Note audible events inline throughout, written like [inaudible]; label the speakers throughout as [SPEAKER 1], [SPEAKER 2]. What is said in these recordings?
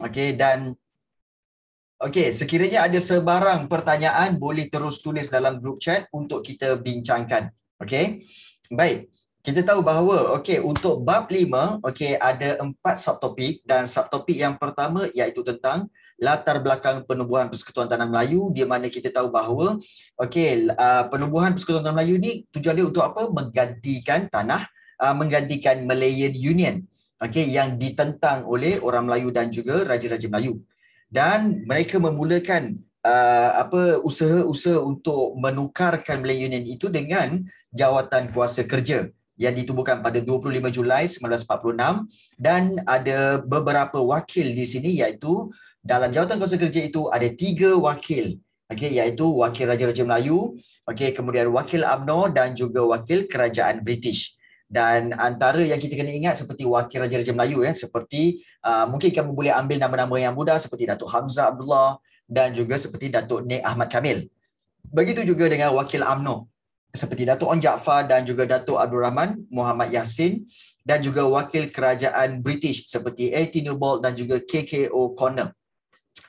[SPEAKER 1] Okey dan Okey, sekiranya ada sebarang pertanyaan boleh terus tulis dalam group chat untuk kita bincangkan. Okey. Baik. Kita tahu bahawa okey untuk bab 5 okey ada empat subtopik dan subtopik yang pertama iaitu tentang latar belakang penubuhan Persekutuan Tanah Melayu di mana kita tahu bahawa okey ah, penubuhan Persekutuan Tanah Melayu ni tujuan dia untuk apa menggantikan tanah ah, menggantikan Malayan Union okay, yang ditentang oleh orang Melayu dan juga raja-raja Melayu. Dan mereka memulakan uh, apa usaha-usaha untuk menukarkan Malay Union itu dengan jawatan kuasa kerja yang ditubuhkan pada 25 Julai 1946 dan ada beberapa wakil di sini iaitu dalam jawatan kuasa kerja itu ada tiga wakil okay, iaitu wakil Raja-Raja Melayu, okay, kemudian wakil UMNO dan juga wakil kerajaan British dan antara yang kita kena ingat seperti wakil raja-raja Melayu ya seperti uh, mungkin kamu boleh ambil nama-nama yang mudah seperti Datuk Hamzah Abdullah dan juga seperti Datuk Nek Ahmad Kamil. Begitu juga dengan wakil AMNO seperti Datuk On Jaafar dan juga Datuk Abdul Rahman Muhammad Yassin dan juga wakil kerajaan British seperti A.T. Newbold dan juga KKO Connor.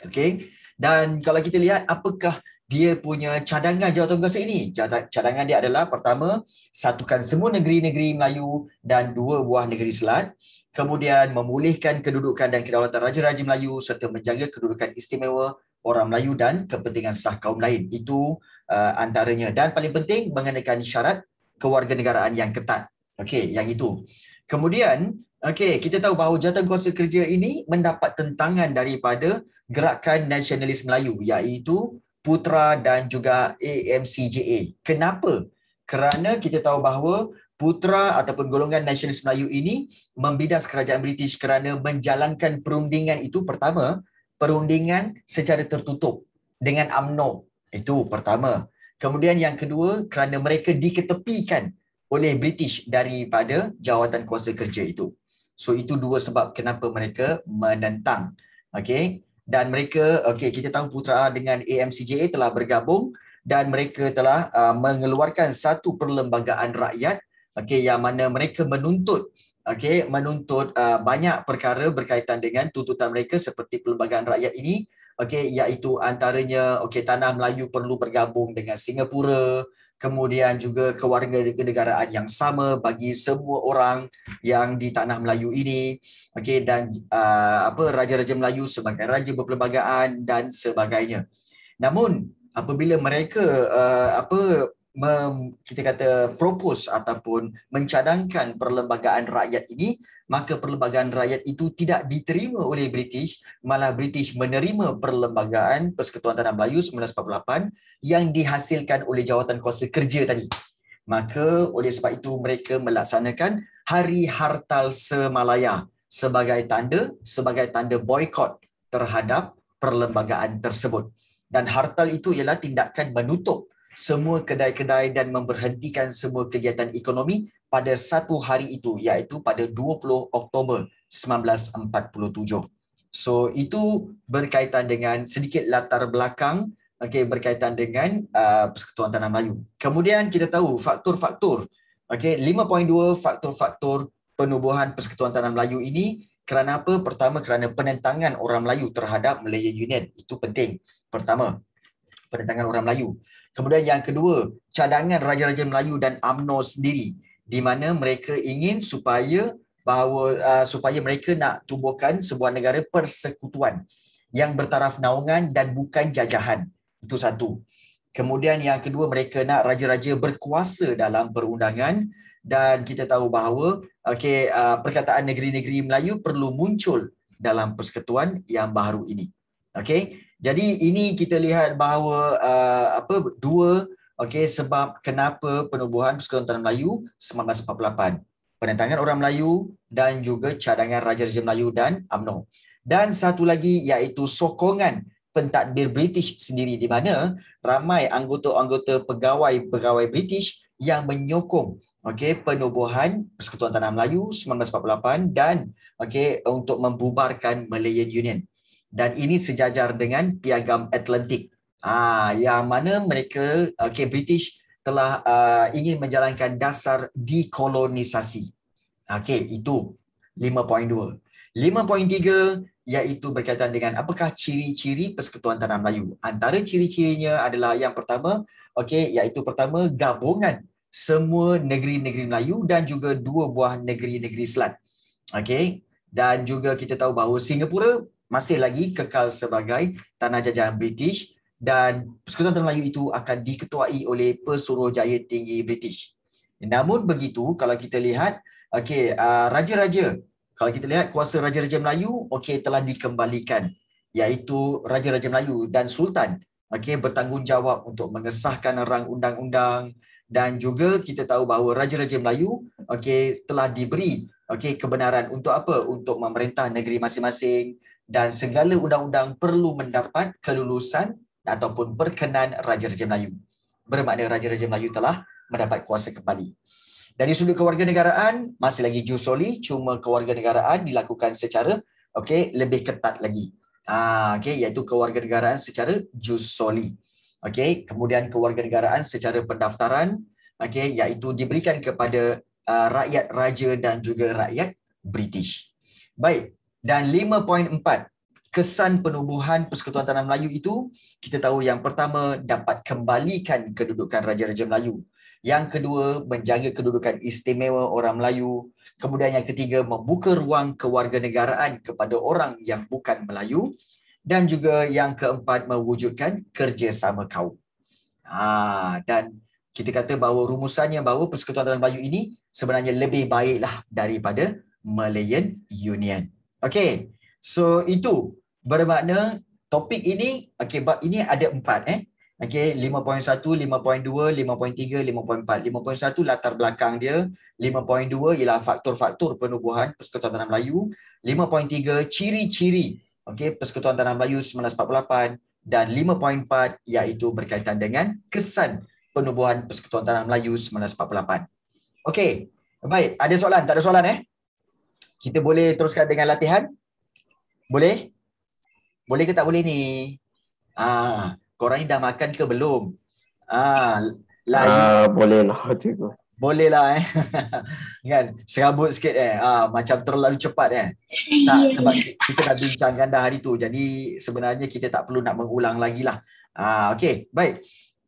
[SPEAKER 1] Okay. Dan kalau kita lihat apakah dia punya cadangan Jawatan Kuasa ini. Cadangan dia adalah pertama, satukan semua negeri-negeri Melayu dan dua buah negeri Selat. Kemudian memulihkan kedudukan dan kedaulatan Raja-Raja Melayu serta menjaga kedudukan istimewa orang Melayu dan kepentingan sah kaum lain. Itu uh, antaranya. Dan paling penting, mengenakan syarat kewarganegaraan yang ketat. Okey, yang itu. Kemudian, okey, kita tahu bahawa Jawatan Kuasa Kerja ini mendapat tentangan daripada gerakan nasionalis Melayu iaitu Putra dan juga AMCJA. Kenapa? Kerana kita tahu bahawa Putra ataupun golongan Nasionalis Melayu ini membidas kerajaan British kerana menjalankan perundingan itu pertama, perundingan secara tertutup dengan AMNO Itu pertama. Kemudian yang kedua, kerana mereka diketepikan oleh British daripada jawatan kuasa kerja itu. So itu dua sebab kenapa mereka menentang. Okey dan mereka okey kita tahu Putra A dengan AMCJA telah bergabung dan mereka telah uh, mengeluarkan satu perlembagaan rakyat okey yang mana mereka menuntut okey menuntut uh, banyak perkara berkaitan dengan tuntutan mereka seperti perlembagaan rakyat ini okey iaitu antaranya okey tanah Melayu perlu bergabung dengan Singapura kemudian juga kewarganegaraan yang sama bagi semua orang yang di tanah Melayu ini okey dan uh, apa raja-raja Melayu sebagai raja berperlembagaan dan sebagainya namun apabila mereka uh, apa mem, kita kata propose ataupun mencadangkan perlembagaan rakyat ini maka perlembagaan rakyat itu tidak diterima oleh British malah British menerima perlembagaan Persekutuan Tanah Melayu 1948 yang dihasilkan oleh jawatan kuasa kerja tadi maka oleh sebab itu mereka melaksanakan Hari Hartal Semalaya sebagai tanda sebagai tanda boikot terhadap perlembagaan tersebut dan hartal itu ialah tindakan menutup semua kedai-kedai dan memberhentikan semua kegiatan ekonomi pada satu hari itu iaitu pada 20 Oktober 1947. So itu berkaitan dengan sedikit latar belakang okey berkaitan dengan uh, Persekutuan Tanah Melayu. Kemudian kita tahu faktor-faktor okey 5.2 faktor-faktor penubuhan Persekutuan Tanah Melayu ini kerana apa? Pertama kerana penentangan orang Melayu terhadap Malaysia Union itu penting. Pertama penentangan orang Melayu. Kemudian yang kedua, cadangan Raja-Raja Melayu dan Amno sendiri di mana mereka ingin supaya bahawa uh, supaya mereka nak tubuhkan sebuah negara persekutuan yang bertaraf naungan dan bukan jajahan. Itu satu. Kemudian yang kedua mereka nak raja-raja berkuasa dalam perundangan dan kita tahu bahawa okey uh, perkataan negeri-negeri Melayu perlu muncul dalam persekutuan yang baru ini. Okey. Jadi ini kita lihat bahawa uh, apa dua okey sebab kenapa penubuhan Persekutuan Melayu 1948. Penentangan orang Melayu dan juga cadangan Raja-Raja Melayu dan amno Dan satu lagi iaitu sokongan pentadbir British sendiri di mana ramai anggota-anggota pegawai-pegawai British yang menyokong okey penubuhan Persekutuan Tanah Melayu 1948 dan okey untuk membubarkan Malayan Union dan ini sejajar dengan Piagam Atlantik. Ah yang mana mereka okay British telah uh, ingin menjalankan dasar dekolonisasi. Okay itu 5.2. 5.3 iaitu berkaitan dengan apakah ciri-ciri persekutuan tanah Melayu. Antara ciri-cirinya adalah yang pertama okay iaitu pertama gabungan semua negeri-negeri Melayu dan juga dua buah negeri-negeri Selat. Okay. Dan juga kita tahu bahawa Singapura masih lagi kekal sebagai tanah jajahan British dan Persekutuan Tanah Melayu itu akan diketuai oleh Pesuruhjaya Tinggi British. Namun begitu kalau kita lihat okey ah, raja-raja kalau kita lihat kuasa raja-raja Melayu okey telah dikembalikan iaitu raja-raja Melayu dan sultan okey bertanggungjawab untuk mengesahkan rang undang-undang dan juga kita tahu bahawa raja-raja Melayu okey telah diberi okey kebenaran untuk apa untuk memerintah negeri masing-masing dan segala undang-undang perlu mendapat kelulusan ataupun perkenan Raja-Raja Melayu. Bermakna Raja-Raja Melayu telah mendapat kuasa kembali. Dari sudut kewarganegaraan, masih lagi jus soli, cuma kewarganegaraan dilakukan secara okay lebih ketat lagi. Ah, okey, iaitu kewarganegaraan secara jus soli. Okay, kemudian kewarganegaraan secara pendaftaran, Okay, iaitu diberikan kepada uh, rakyat raja dan juga rakyat British. Baik, dan 5.4, kesan penubuhan Persekutuan Tanah Melayu itu, kita tahu yang pertama dapat kembalikan kedudukan Raja-Raja Melayu. Yang kedua, menjaga kedudukan istimewa orang Melayu. Kemudian yang ketiga, membuka ruang kewarganegaraan kepada orang yang bukan Melayu. Dan juga yang keempat, mewujudkan kerjasama kaum. Ha, dan kita kata bahawa rumusannya bahawa Persekutuan Tanah Melayu ini sebenarnya lebih baiklah daripada Malayan Union. Okay, so itu bermakna topik ini, okay, bab ini ada empat eh. Okay, 5.1, 5.2, 5.3, 5.4. 5.1 latar belakang dia. 5.2 ialah faktor-faktor penubuhan Persekutuan Tanah Melayu. 5.3 ciri-ciri okay, Persekutuan Tanah Melayu 1948. Dan 5.4 iaitu berkaitan dengan kesan penubuhan Persekutuan Tanah Melayu 1948. Okay, baik. Ada soalan? Tak ada soalan eh? kita boleh teruskan dengan latihan? Boleh? Boleh ke tak boleh ni? Ah, korang ni dah makan ke belum? Ah, lain. Ah,
[SPEAKER 2] boleh lah cikgu.
[SPEAKER 1] Boleh lah eh. [laughs] kan, serabut sikit eh. Ah, macam terlalu cepat eh. Tak [laughs] ya. sebab kita dah bincangkan dah hari tu. Jadi sebenarnya kita tak perlu nak mengulang lagi lah. Ah, okey. Baik.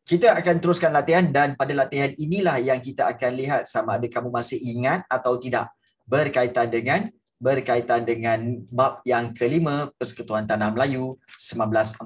[SPEAKER 1] Kita akan teruskan latihan dan pada latihan inilah yang kita akan lihat sama ada kamu masih ingat atau tidak berkaitan dengan berkaitan dengan bab yang kelima Persekutuan Tanah Melayu 1948.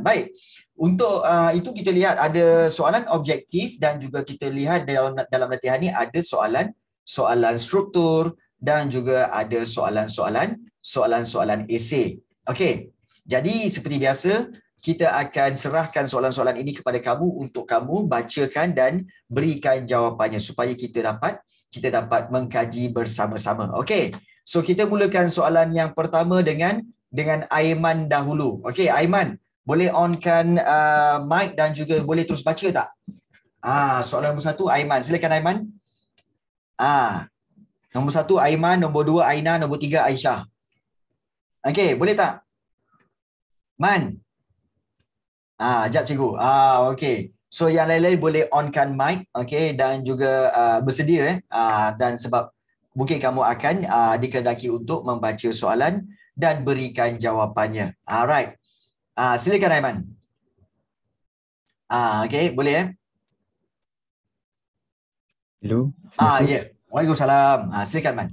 [SPEAKER 1] Baik. Untuk uh, itu kita lihat ada soalan objektif dan juga kita lihat dalam dalam latihan ini ada soalan soalan struktur dan juga ada soalan-soalan soalan-soalan esei. Okey. Jadi seperti biasa kita akan serahkan soalan-soalan ini kepada kamu untuk kamu bacakan dan berikan jawapannya supaya kita dapat kita dapat mengkaji bersama-sama. Okey. So kita mulakan soalan yang pertama dengan dengan Aiman dahulu. Okey, Aiman, boleh onkan uh, mic dan juga boleh terus baca tak? Ah, soalan nombor satu Aiman. Silakan Aiman. Ah. Nombor satu Aiman, nombor dua Aina, nombor tiga Aisyah. Okey, boleh tak? Man. Ah, jap cikgu. Ah, okey. So yang lain-lain boleh onkan mic okay, dan juga uh, bersedia eh, uh, dan sebab mungkin kamu akan uh, dikendaki untuk membaca soalan dan berikan jawapannya. Alright. Uh, silakan Aiman. uh, okay, boleh eh? Hello. Ah, ya. Yeah. Waalaikumsalam. Ah, uh, silakan Aiman.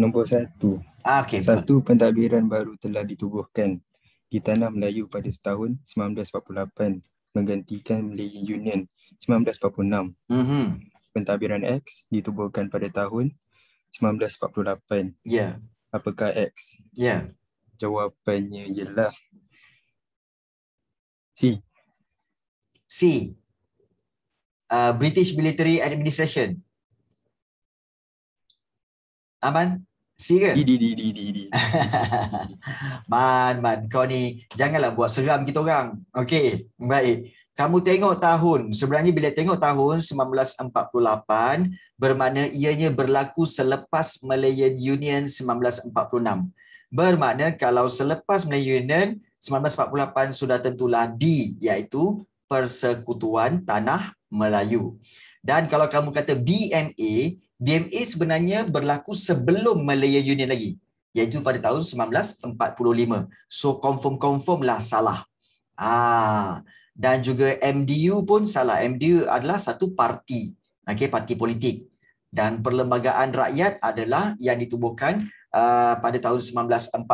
[SPEAKER 2] Nombor satu. Ah, okay. Satu pentadbiran baru telah
[SPEAKER 1] ditubuhkan di tanah Melayu pada setahun 1948 menggantikan Malaysian Union 1946. Mm-hmm. Pentadbiran X ditubuhkan pada tahun
[SPEAKER 2] 1948. Ya. Apakah X? Ya. Jawapannya ialah C. C. Uh, British Military Administration.
[SPEAKER 1] Aman? Serius? Di, di, di, di, di, di. [laughs] man, man, kau ni janganlah buat seram kita orang. Okey, baik. Kamu tengok tahun, sebenarnya bila tengok tahun 1948, bermakna ianya berlaku selepas Malayan Union 1946. Bermakna kalau selepas Malayan Union 1948 sudah tentulah D, iaitu Persekutuan Tanah Melayu. Dan kalau kamu kata BMA, DMA sebenarnya berlaku sebelum Malaya Union lagi iaitu pada tahun 1945. So confirm-confirm lah salah. Ah dan juga MDU pun salah. MDU adalah satu parti. Okey, parti politik. Dan perlembagaan rakyat adalah yang ditubuhkan uh, pada tahun 1946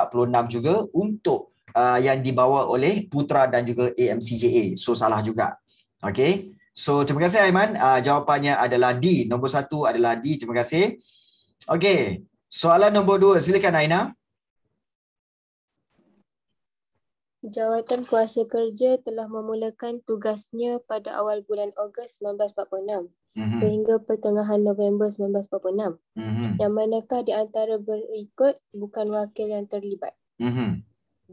[SPEAKER 1] juga untuk uh, yang dibawa oleh Putra dan juga AMCJA. So salah juga. Okey. So terima kasih Aiman. Uh, jawapannya adalah D. Nombor satu adalah D. Terima kasih. Okey. Soalan nombor dua. Silakan Aina.
[SPEAKER 2] Jawatan kuasa kerja telah memulakan tugasnya pada awal bulan Ogos 1946 mm-hmm. sehingga pertengahan November 1946. Mm-hmm. Yang manakah di antara berikut bukan wakil yang terlibat? Mm-hmm.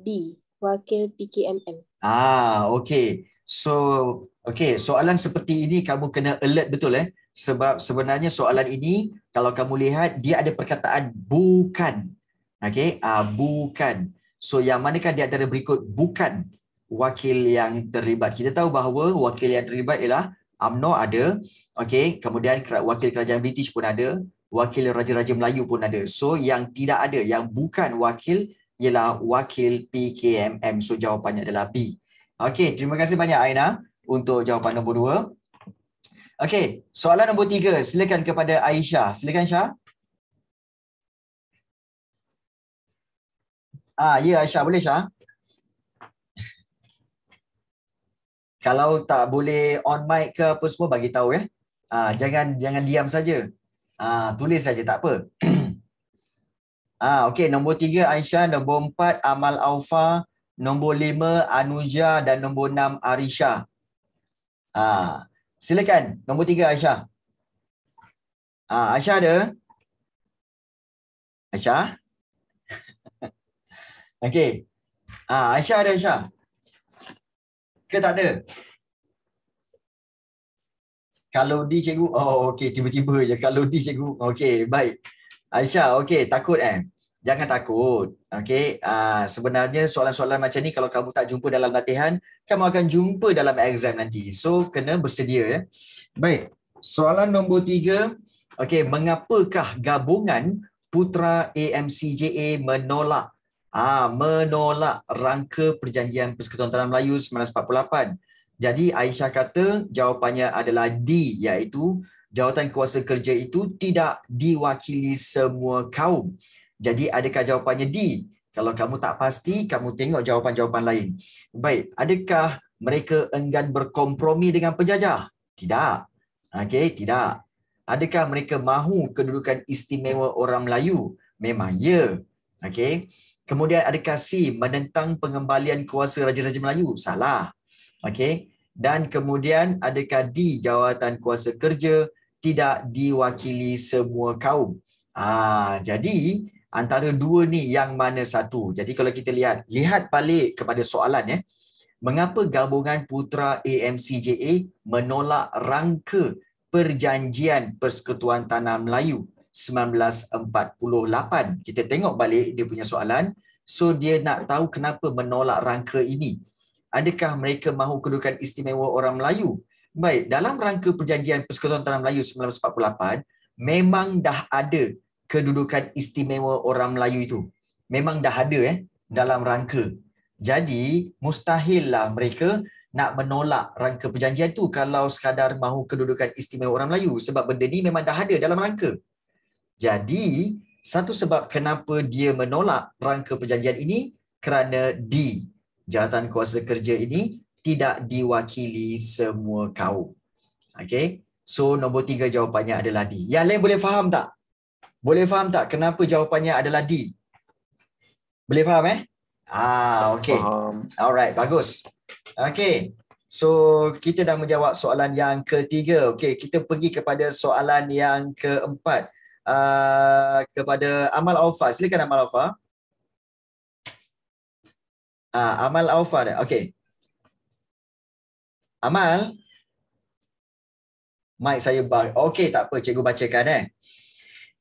[SPEAKER 2] B. Wakil PKMM. Ah, okey. So Okey,
[SPEAKER 1] soalan seperti ini kamu kena alert betul eh. Sebab sebenarnya soalan ini kalau kamu lihat dia ada perkataan bukan. Okey, uh, bukan. So yang manakah di antara berikut bukan wakil yang terlibat. Kita tahu bahawa wakil yang terlibat ialah Amno ada. Okey, kemudian wakil kerajaan British pun ada, wakil raja-raja Melayu pun ada. So yang tidak ada yang bukan wakil ialah wakil PKMM. So jawapannya adalah B. Okey, terima kasih banyak Aina untuk jawapan nombor
[SPEAKER 2] dua. Okey, soalan nombor tiga. Silakan kepada Aisyah. Silakan Aisyah. Ah, ya Aisyah boleh Aisyah. [laughs] Kalau tak boleh
[SPEAKER 1] on mic ke apa semua bagi tahu ya. Ah, jangan jangan diam saja. Ah, tulis saja tak apa. [clears throat] ah, okey nombor tiga Aisyah, nombor empat Amal Aufa, nombor lima Anuja dan nombor enam Arisha.
[SPEAKER 2] Ha. Silakan. Nombor tiga Aisyah. Ha. Aisyah ada? Aisyah? [laughs] Okey. Ha. Aisyah ada Aisyah? Ke tak ada?
[SPEAKER 1] Kalau di cikgu, oh okey tiba-tiba je. Kalau di cikgu, okey baik. Aisyah, okey takut eh jangan takut. okay. uh, ah, sebenarnya soalan-soalan macam ni kalau kamu tak jumpa dalam latihan, kamu akan jumpa dalam exam nanti. So kena bersedia ya. Baik. Soalan nombor tiga. okay. mengapakah gabungan Putra AMCJA menolak ah uh, menolak rangka perjanjian Persekutuan Tanah Melayu 1948? Jadi Aisyah kata jawapannya adalah D iaitu jawatan kuasa kerja itu tidak diwakili semua kaum. Jadi adakah jawapannya D? Kalau kamu tak pasti, kamu tengok jawapan-jawapan lain. Baik, adakah mereka enggan berkompromi dengan penjajah? Tidak. Okey, tidak. Adakah mereka mahu kedudukan istimewa orang Melayu? Memang ya. Okey. Kemudian adakah C menentang pengembalian kuasa raja-raja Melayu? Salah. Okey. Dan kemudian adakah D jawatan kuasa kerja tidak diwakili semua kaum? Ah, jadi antara dua ni yang mana satu. Jadi kalau kita lihat, lihat balik kepada soalan ya. Eh. Mengapa gabungan Putra AMCJA menolak rangka Perjanjian Persekutuan Tanah Melayu 1948? Kita tengok balik dia punya soalan. So dia nak tahu kenapa menolak rangka ini. Adakah mereka mahu kedudukan istimewa orang Melayu? Baik, dalam rangka Perjanjian Persekutuan Tanah Melayu 1948, memang dah ada kedudukan istimewa orang Melayu itu. Memang dah ada eh dalam rangka. Jadi mustahillah mereka nak menolak rangka perjanjian tu kalau sekadar mahu kedudukan istimewa orang Melayu sebab benda ni memang dah ada dalam rangka. Jadi satu sebab kenapa dia menolak rangka perjanjian ini kerana di jawatan kuasa kerja ini tidak diwakili semua kaum. Okay? So nombor tiga jawapannya adalah di. Yang lain boleh faham tak? Boleh faham tak kenapa jawapannya adalah D? Boleh faham eh? Ah, okay. Alright, bagus. Okay. So, kita dah menjawab soalan yang ketiga. Okay, kita pergi kepada soalan yang keempat.
[SPEAKER 2] Uh, kepada Amal Alfa. Silakan Amal Alfa. Ah, Amal Alfa dah. Okay. Amal?
[SPEAKER 1] Mic saya bug. Okay, tak apa. Cikgu bacakan eh.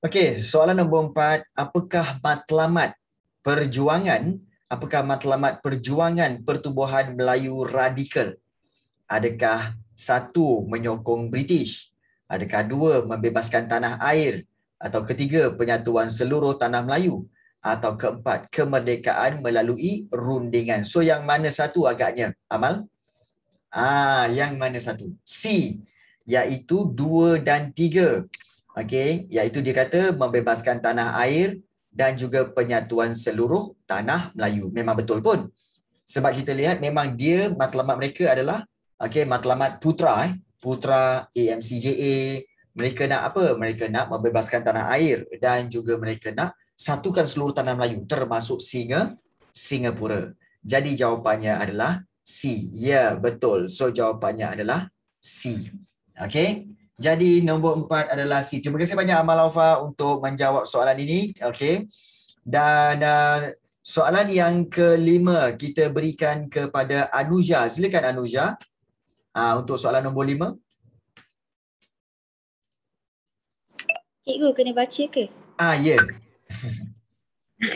[SPEAKER 1] Okey, soalan nombor empat. Apakah matlamat perjuangan? Apakah matlamat perjuangan pertubuhan Melayu radikal? Adakah satu, menyokong British? Adakah dua, membebaskan tanah air? Atau ketiga, penyatuan seluruh tanah Melayu? Atau keempat, kemerdekaan melalui rundingan? So, yang mana satu agaknya, Amal? Ah, yang mana satu? C, iaitu dua dan tiga okay, iaitu dia kata membebaskan tanah air dan juga penyatuan seluruh tanah Melayu. Memang betul pun. Sebab kita lihat memang dia matlamat mereka adalah okay, matlamat putra, eh, putra AMCJA. Mereka nak apa? Mereka nak membebaskan tanah air dan juga mereka nak satukan seluruh tanah Melayu termasuk Singa, Singapura. Jadi jawapannya adalah C. Ya, yeah, betul. So jawapannya adalah C. Okay. Jadi nombor empat adalah C. Terima kasih banyak Amal Alfa untuk menjawab soalan ini. Okey. Dan uh, soalan yang kelima kita berikan kepada Anuja. Silakan Anuja uh, untuk soalan nombor
[SPEAKER 2] lima. Cikgu kena baca ke? Ah ya. Yeah.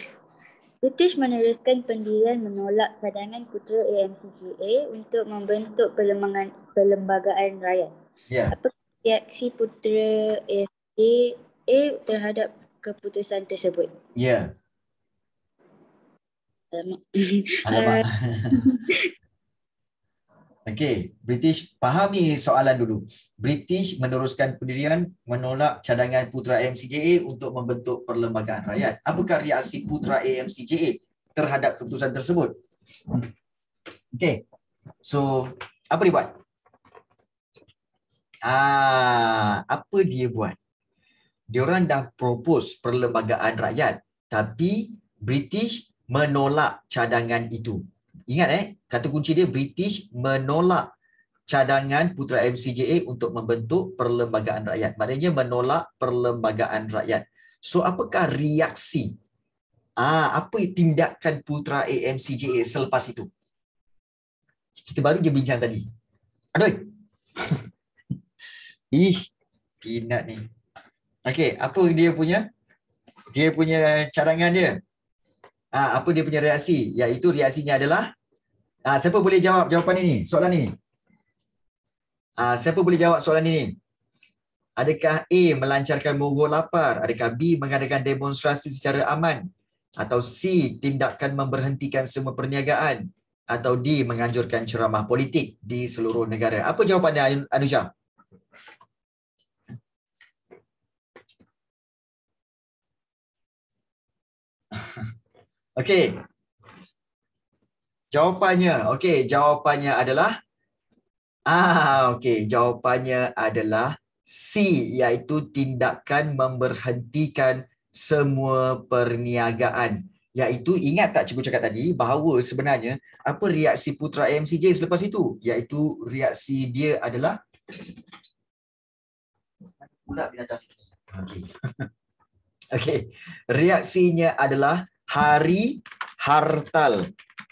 [SPEAKER 2] [laughs] British meneruskan pendirian menolak cadangan putera AMCGA untuk membentuk perlembagaan rakyat. Yeah reaksi putera FJ terhadap keputusan tersebut? Ya. Yeah. Alamak. [laughs] Eh. [laughs]
[SPEAKER 1] Okey, British pahami soalan dulu. British meneruskan pendirian menolak cadangan putera AMCJA untuk membentuk perlembagaan rakyat. Apakah reaksi putera AMCJA terhadap keputusan tersebut? Okey. So, apa dia buat? Ah, apa dia buat? Dia orang dah propose perlembagaan rakyat tapi British menolak cadangan itu. Ingat eh, kata kunci dia British menolak cadangan Putra MCJA untuk membentuk perlembagaan rakyat. Maknanya menolak perlembagaan rakyat. So apakah reaksi? Ah, apa tindakan Putra MCJA selepas itu? Kita baru je bincang tadi. Adoi. [laughs] Ih, pinat ni. Okey, apa dia punya? Dia punya cadangan dia. Ah, apa dia punya reaksi? Iaitu reaksinya adalah ah, siapa boleh jawab jawapan ini? Soalan ini. Ah, siapa boleh jawab soalan ini? Adakah A melancarkan mogok lapar? Adakah B mengadakan demonstrasi secara aman? Atau C tindakan memberhentikan semua perniagaan? Atau D menganjurkan ceramah politik di seluruh negara? Apa jawapan dia
[SPEAKER 2] Anusha? Okey. Jawapannya, okey, jawapannya adalah Ah, okey,
[SPEAKER 1] jawapannya adalah C iaitu tindakan memberhentikan semua perniagaan. Iaitu ingat tak cikgu cakap tadi bahawa sebenarnya apa reaksi putra MCJ selepas itu? Iaitu reaksi dia adalah
[SPEAKER 2] Okey.
[SPEAKER 1] [laughs] Okey, reaksinya adalah hari hartal.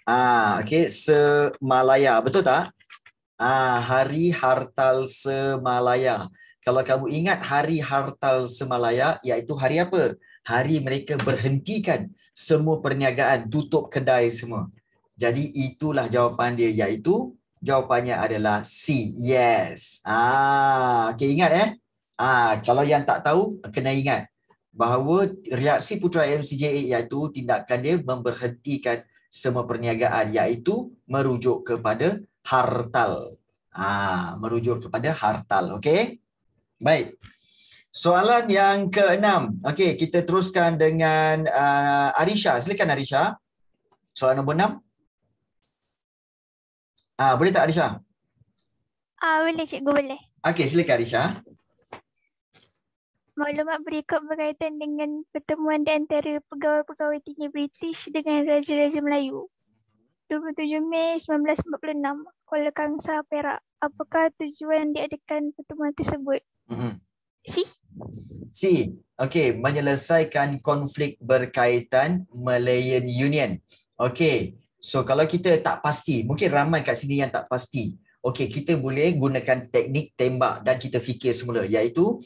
[SPEAKER 1] Ah, okay, semalaya. Betul tak? Ah, hari hartal semalaya. Kalau kamu ingat hari hartal semalaya iaitu hari apa? Hari mereka berhentikan semua perniagaan, tutup kedai semua. Jadi itulah jawapan dia iaitu jawapannya adalah C. Yes. Ah, okey ingat eh? Ah, kalau yang tak tahu kena ingat bahawa reaksi putera MCJA iaitu tindakan dia memberhentikan semua perniagaan iaitu merujuk kepada hartal. Ah, ha, merujuk kepada hartal, Okay. Baik. Soalan yang keenam. Okay, kita teruskan dengan uh, Arisha. Silakan Arisha. Soalan nombor enam.
[SPEAKER 2] Ah, ha, boleh tak Arisha? Ah, uh, boleh cikgu boleh. Okay, silakan Arisha maklumat berikut berkaitan dengan pertemuan di antara pegawai-pegawai tinggi British dengan Raja-Raja Melayu. 27 Mei 1946, Kuala Kangsar, Perak. Apakah tujuan diadakan pertemuan tersebut? Mm-hmm. Si?
[SPEAKER 1] Si. Okey, menyelesaikan konflik berkaitan Malayan Union. Okey, so kalau kita tak pasti, mungkin ramai kat sini yang tak pasti. Okey, kita boleh gunakan teknik tembak dan kita fikir semula iaitu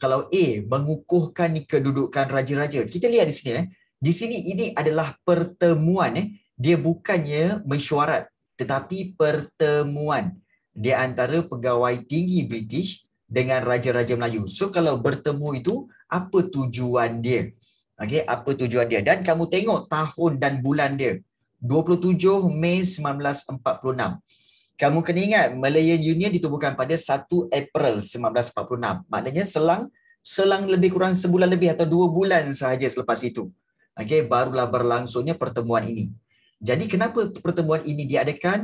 [SPEAKER 1] kalau A mengukuhkan kedudukan raja-raja. Kita lihat di sini eh. Di sini ini adalah pertemuan eh. Dia bukannya mesyuarat tetapi pertemuan di antara pegawai tinggi British dengan raja-raja Melayu. So kalau bertemu itu apa tujuan dia? Okay, apa tujuan dia? Dan kamu tengok tahun dan bulan dia. 27 Mei 1946. Kamu kena ingat Malayan Union ditubuhkan pada 1 April 1946. Maknanya selang selang lebih kurang sebulan lebih atau dua bulan sahaja selepas itu. Okey, barulah berlangsungnya pertemuan ini. Jadi kenapa pertemuan ini diadakan?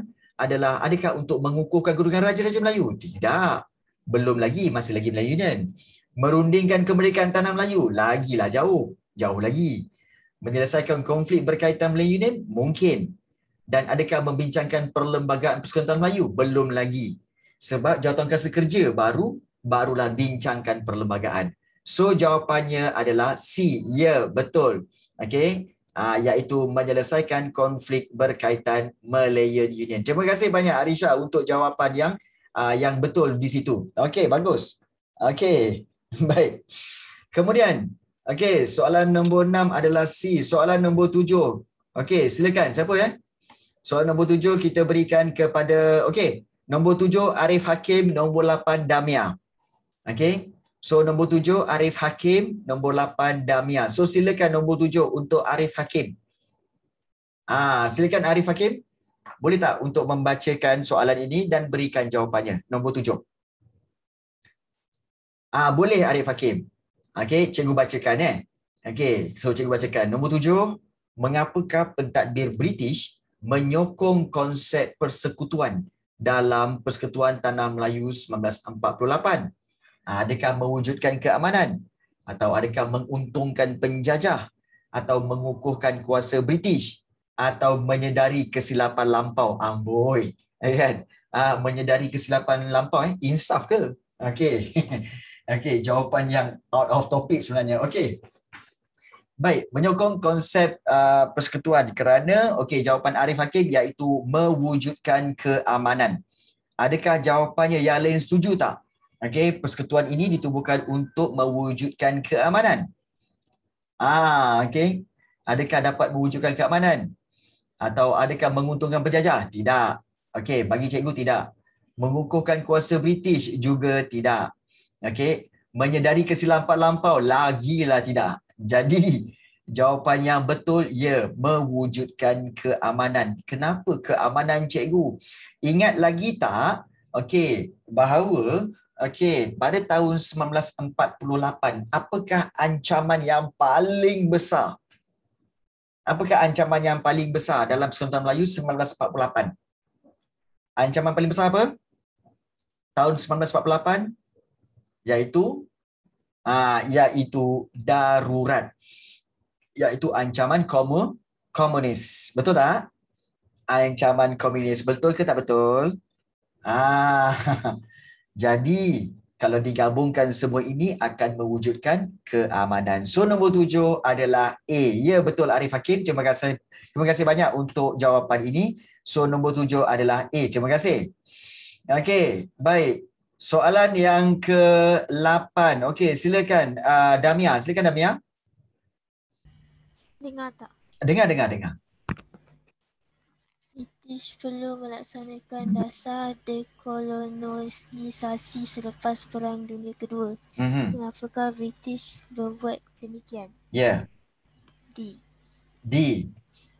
[SPEAKER 1] Adalah adakah untuk mengukuhkan kedudukan Raja-Raja Melayu? Tidak. Belum lagi, masih lagi Melayu Union. Merundingkan kemerdekaan tanah Melayu? Lagilah jauh. Jauh lagi. Menyelesaikan konflik berkaitan Melayu Union? Mungkin dan adakah membincangkan perlembagaan persekutuan Melayu? Belum lagi. Sebab jawatan kuasa kerja baru barulah bincangkan perlembagaan. So jawapannya adalah C. Ya, yeah, betul. Okay, Uh, ah, iaitu menyelesaikan konflik berkaitan Malayan Union. Terima kasih banyak Arisha untuk jawapan yang uh, yang betul di situ. Okey, bagus. Okey. [laughs] Baik. Kemudian, okey, soalan nombor enam adalah C. Soalan nombor tujuh, Okey, silakan. Siapa ya? Eh? Soal nombor tujuh kita berikan kepada okey. Nombor tujuh Arif Hakim, nombor lapan Damia. Okey. So nombor tujuh Arif Hakim, nombor lapan Damia. So silakan nombor tujuh untuk Arif Hakim. Ah, silakan Arif Hakim. Boleh tak untuk membacakan soalan ini dan berikan jawapannya nombor tujuh. Ah, boleh Arif Hakim. Okey, cikgu bacakan eh. Okey, so cikgu bacakan nombor tujuh. Mengapakah pentadbir British menyokong konsep persekutuan dalam Persekutuan Tanah Melayu 1948? Adakah mewujudkan keamanan? Atau adakah menguntungkan penjajah? Atau mengukuhkan kuasa British? Atau menyedari kesilapan lampau? Amboi. Eh, kan? Ah, menyedari kesilapan lampau eh insaf ke okey [laughs] okey jawapan yang out of topic sebenarnya okey Baik, menyokong konsep uh, persekutuan kerana okey jawapan Arif Hakim iaitu mewujudkan keamanan. Adakah jawapannya yang lain setuju tak? Okey, persekutuan ini ditubuhkan untuk mewujudkan keamanan. Ah, okey. Adakah dapat mewujudkan keamanan? Atau adakah menguntungkan penjajah? Tidak. Okey, bagi cikgu tidak. Mengukuhkan kuasa British juga tidak. Okey, menyedari kesilapan lampau lagilah tidak. Jadi jawapan yang betul ya mewujudkan keamanan. Kenapa keamanan cikgu? Ingat lagi tak? Okey, bahawa okey, pada tahun 1948 apakah ancaman yang paling besar? Apakah ancaman yang paling besar dalam Sekolah Melayu 1948? Ancaman paling besar apa? Tahun 1948 iaitu Ah, iaitu darurat. Iaitu ancaman komun, komunis. Betul tak? Ancaman komunis. Betul ke tak betul? Ah, [laughs] Jadi, kalau digabungkan semua ini akan mewujudkan keamanan. So, nombor tujuh adalah A. Ya, betul Arif Hakim. Terima kasih terima kasih banyak untuk jawapan ini. So, nombor tujuh adalah A. Terima kasih. Okey, baik. Soalan yang ke-8. Okey, silakan uh, Damia. Silakan Damia.
[SPEAKER 2] Dengar tak? Dengar, dengar, dengar. British perlu melaksanakan dasar dekolonisasi selepas Perang Dunia Kedua. Mm-hmm. Mengapakah British berbuat demikian? Ya. Yeah. D.
[SPEAKER 1] D.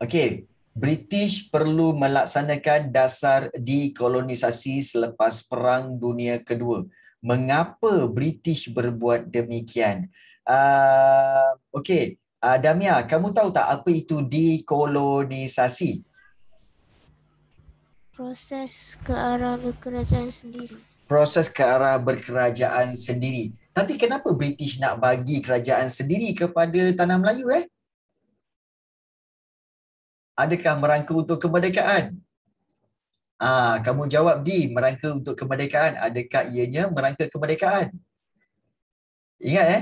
[SPEAKER 1] Okey, British perlu melaksanakan dasar dekolonisasi selepas Perang Dunia Kedua. Mengapa British berbuat demikian? Uh, ah, okay, uh, ah, Damia, kamu tahu tak apa itu dekolonisasi?
[SPEAKER 2] Proses ke arah berkerajaan sendiri.
[SPEAKER 1] Proses ke arah berkerajaan sendiri. Tapi kenapa British nak bagi kerajaan sendiri kepada tanah Melayu eh? adakah merangka untuk kemerdekaan? Ah, kamu jawab D, merangka untuk kemerdekaan. Adakah ianya merangka kemerdekaan? Ingat eh,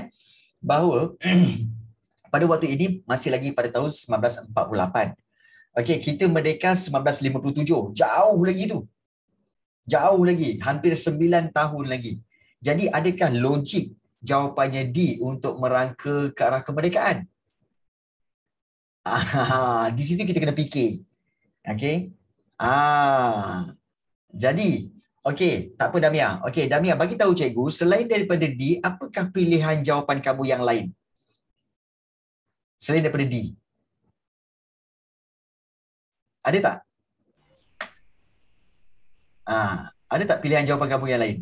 [SPEAKER 1] bahawa [clears throat] pada waktu ini masih lagi pada tahun 1948. Okey, kita merdeka 1957. Jauh lagi tu. Jauh lagi, hampir 9 tahun lagi. Jadi adakah logik jawapannya D untuk merangka ke arah kemerdekaan? Ah, di situ kita kena fikir. Okey. Ah. Jadi, okey, tak apa Damia. Okey, Damia bagi
[SPEAKER 2] tahu cikgu selain daripada D, apakah pilihan jawapan kamu yang lain? Selain daripada D. Ada tak? Ah, ada tak pilihan jawapan kamu yang lain?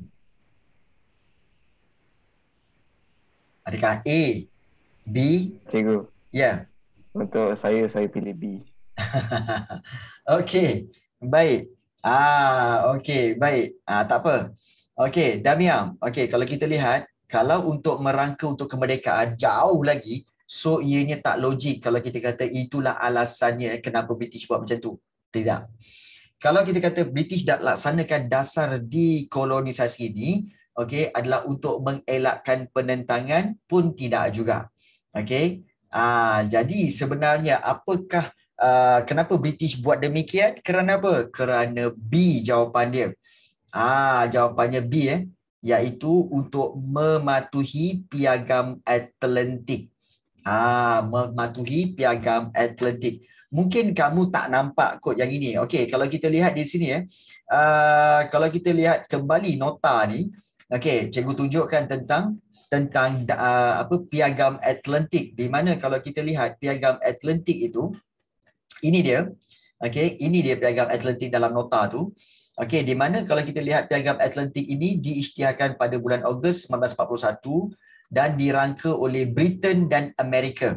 [SPEAKER 1] Adakah A, B, cikgu? Ya. Yeah. Untuk saya, saya pilih B. [laughs] okay, baik. Ah, okay, baik. Ah, tak apa. Okay, Damia. Okay, kalau kita lihat, kalau untuk merangka untuk kemerdekaan jauh lagi, so ianya tak logik kalau kita kata itulah alasannya kenapa British buat macam tu. Tidak. Kalau kita kata British dah laksanakan dasar di kolonisasi ini, okay, adalah untuk mengelakkan penentangan pun tidak juga. Okay, Ah, jadi sebenarnya apakah Uh, kenapa British buat demikian? Kerana apa? Kerana B jawapan dia. Ah, jawapannya B eh, iaitu untuk mematuhi Piagam Atlantik. Ah, mematuhi Piagam Atlantik. Mungkin kamu tak nampak kod yang ini. Okey, kalau kita lihat di sini eh, uh, kalau kita lihat kembali nota ni, okey, cikgu tunjukkan tentang tentang uh, apa piagam Atlantik di mana kalau kita lihat piagam Atlantik itu ini dia okey ini dia piagam Atlantik dalam nota tu okey di mana kalau kita lihat piagam Atlantik ini diisytiharkan pada bulan Ogos 1941 dan dirangka oleh Britain dan Amerika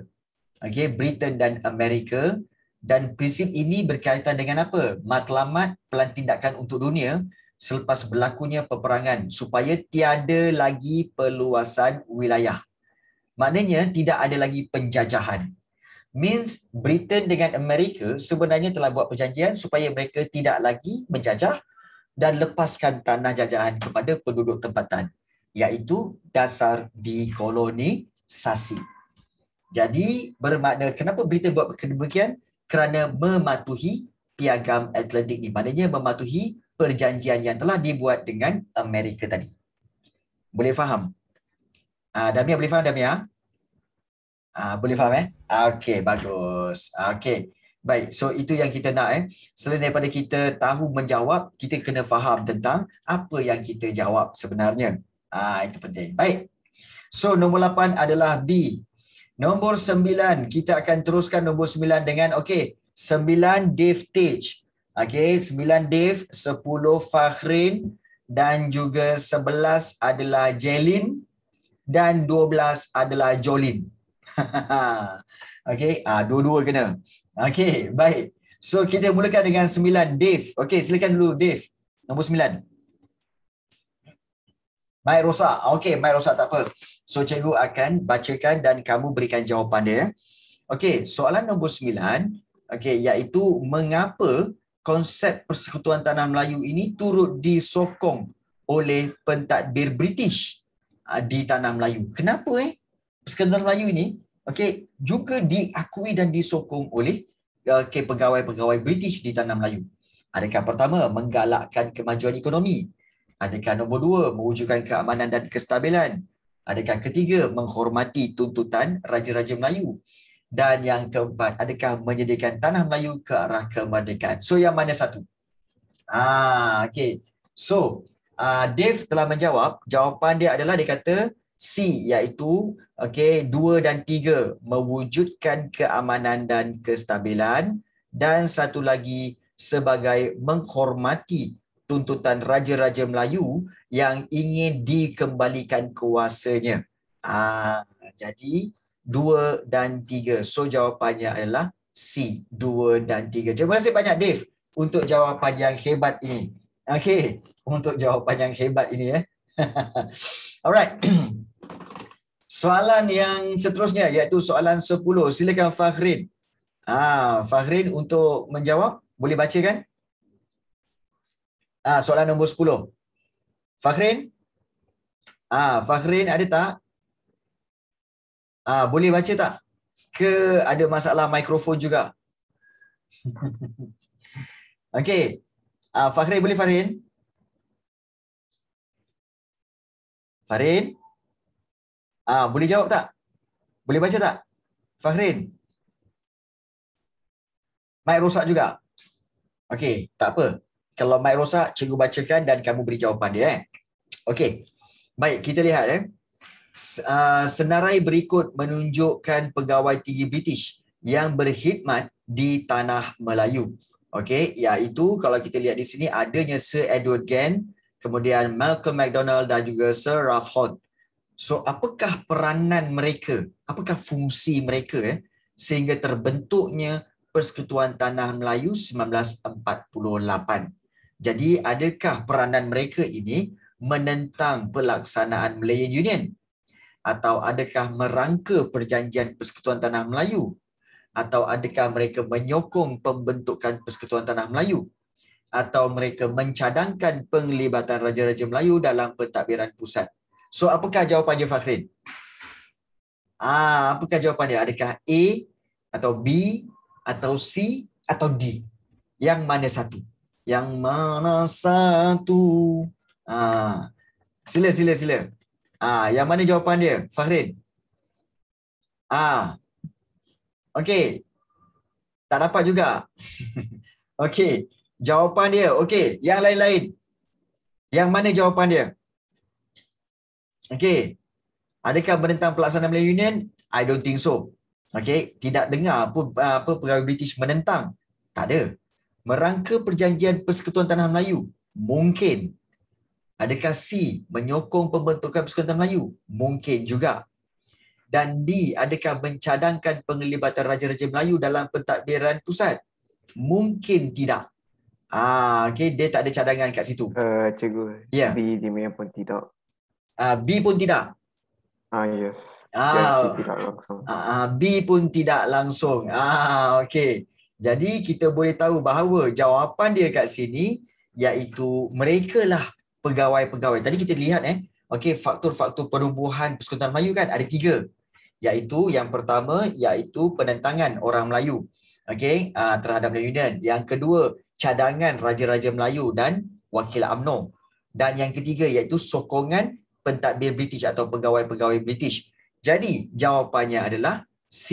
[SPEAKER 1] okey Britain dan Amerika dan prinsip ini berkaitan dengan apa matlamat pelan tindakan untuk dunia selepas berlakunya peperangan supaya tiada lagi perluasan wilayah. Maknanya tidak ada lagi penjajahan. Means Britain dengan Amerika sebenarnya telah buat perjanjian supaya mereka tidak lagi menjajah dan lepaskan tanah jajahan kepada penduduk tempatan iaitu dasar dikolonisasi. Jadi bermakna kenapa Britain buat demikian? Kerana mematuhi piagam Atlantik ni. Maknanya mematuhi perjanjian yang telah dibuat dengan Amerika tadi. Boleh faham? Uh, Damia boleh faham Damia? Uh, boleh faham eh? Ah, okey, bagus. Okey. Baik, so itu yang kita nak eh. Selain daripada kita tahu menjawab, kita kena faham tentang apa yang kita jawab sebenarnya. Ah, itu penting. Baik. So nombor 8 adalah B. Nombor 9, kita akan teruskan nombor 9 dengan okey, 9 Dave Tage. Okey, sembilan Dave, sepuluh Fakhrin dan juga sebelas adalah Jelin dan dua belas adalah Jolin. [laughs] Okey, ah dua-dua kena. Okey, baik. So kita mulakan dengan sembilan Dave. Okey, silakan dulu Dave. Nombor sembilan. Mai rosak. Okey, mai rosak tak apa. So cikgu akan bacakan dan kamu berikan jawapan dia. Okey, soalan nombor sembilan. Okey, iaitu mengapa konsep Persekutuan Tanah Melayu ini turut disokong oleh pentadbir British ah, di Tanah Melayu. Kenapa eh? Persekutuan Melayu ini okay, juga diakui dan disokong oleh ah, okay, pegawai-pegawai British di Tanah Melayu. Adakah pertama, menggalakkan kemajuan ekonomi? Adakah nombor dua, mewujudkan keamanan dan kestabilan? Adakah ketiga, menghormati tuntutan raja-raja Melayu? Dan yang keempat, adakah menyediakan tanah Melayu ke arah kemerdekaan? So yang mana satu? Ah, okay. So, uh, Dave telah menjawab. Jawapan dia adalah dia kata C iaitu okay, dua dan tiga mewujudkan keamanan dan kestabilan dan satu lagi sebagai menghormati tuntutan raja-raja Melayu yang ingin dikembalikan kuasanya. Ah, jadi dua dan tiga. So jawapannya adalah C, dua dan tiga. Terima kasih banyak Dave untuk jawapan yang hebat ini. Okay, untuk jawapan yang hebat ini ya. Eh. [laughs] Alright. [clears throat] Soalan yang seterusnya iaitu soalan sepuluh. Silakan Fahrin. Ah, ha, Fahrin untuk menjawab. Boleh baca kan? Ah, soalan nombor sepuluh. Fahrin? Ah, ha, Fahrin ada tak? Ah, boleh baca tak? Ke ada masalah mikrofon juga?
[SPEAKER 2] [laughs] Okey. Ah, Fahri boleh Fahrin, Fahrin, Ah, boleh jawab tak? Boleh baca tak? Fahrin? Mic rosak juga?
[SPEAKER 1] Okey, tak apa. Kalau mic rosak, cikgu bacakan dan kamu beri jawapan dia. Eh? Okey, baik. Kita lihat. Eh? Uh, senarai berikut menunjukkan pegawai tinggi British yang berkhidmat di tanah Melayu. Okey, iaitu kalau kita lihat di sini adanya Sir Edward Gann, kemudian Malcolm MacDonald dan juga Sir Ralph Hodd. So, apakah peranan mereka? Apakah fungsi mereka eh, sehingga terbentuknya Persekutuan Tanah Melayu 1948? Jadi, adakah peranan mereka ini menentang pelaksanaan Malayan Union atau adakah merangka perjanjian persekutuan tanah Melayu atau adakah mereka menyokong pembentukan persekutuan tanah Melayu atau mereka mencadangkan penglibatan raja-raja Melayu dalam pentadbiran pusat so apakah jawapan Jeff Fakhrin ah apakah jawapan dia adakah A atau B atau C atau D yang mana satu yang mana satu ah sila sila sila Ah, yang mana jawapan dia? Fahrin. Ah. Okey. Tak dapat juga. [laughs] Okey. Jawapan dia. Okey, yang lain-lain. Yang mana jawapan dia? Okey. Adakah menentang pelaksanaan Melayu Union? I don't think so. Okey, tidak dengar apa apa pegawai British menentang. Tak ada. Merangka perjanjian persekutuan tanah Melayu. Mungkin Adakah C menyokong pembentukan persekutuan Melayu? Mungkin juga. Dan D adakah mencadangkan penglibatan raja-raja Melayu dalam pentadbiran pusat? Mungkin tidak. Ah, okay. dia tak ada cadangan kat situ. Uh, cikgu, yeah. B dia memang pun tidak. Uh, B pun tidak. Ah, uh, yes. Ah, yes, uh, langsung. Ah, ah, B pun tidak langsung. Ah, okay Jadi kita boleh tahu bahawa jawapan dia kat sini iaitu lah pegawai-pegawai. Tadi kita lihat eh, okey faktor-faktor perubahan Persekutuan Melayu kan ada tiga. Iaitu yang pertama iaitu penentangan orang Melayu. Okey, ah, terhadap Melayu Union. Yang kedua, cadangan raja-raja Melayu dan wakil UMNO. Dan yang ketiga iaitu sokongan pentadbir British atau pegawai-pegawai British. Jadi, jawapannya adalah C.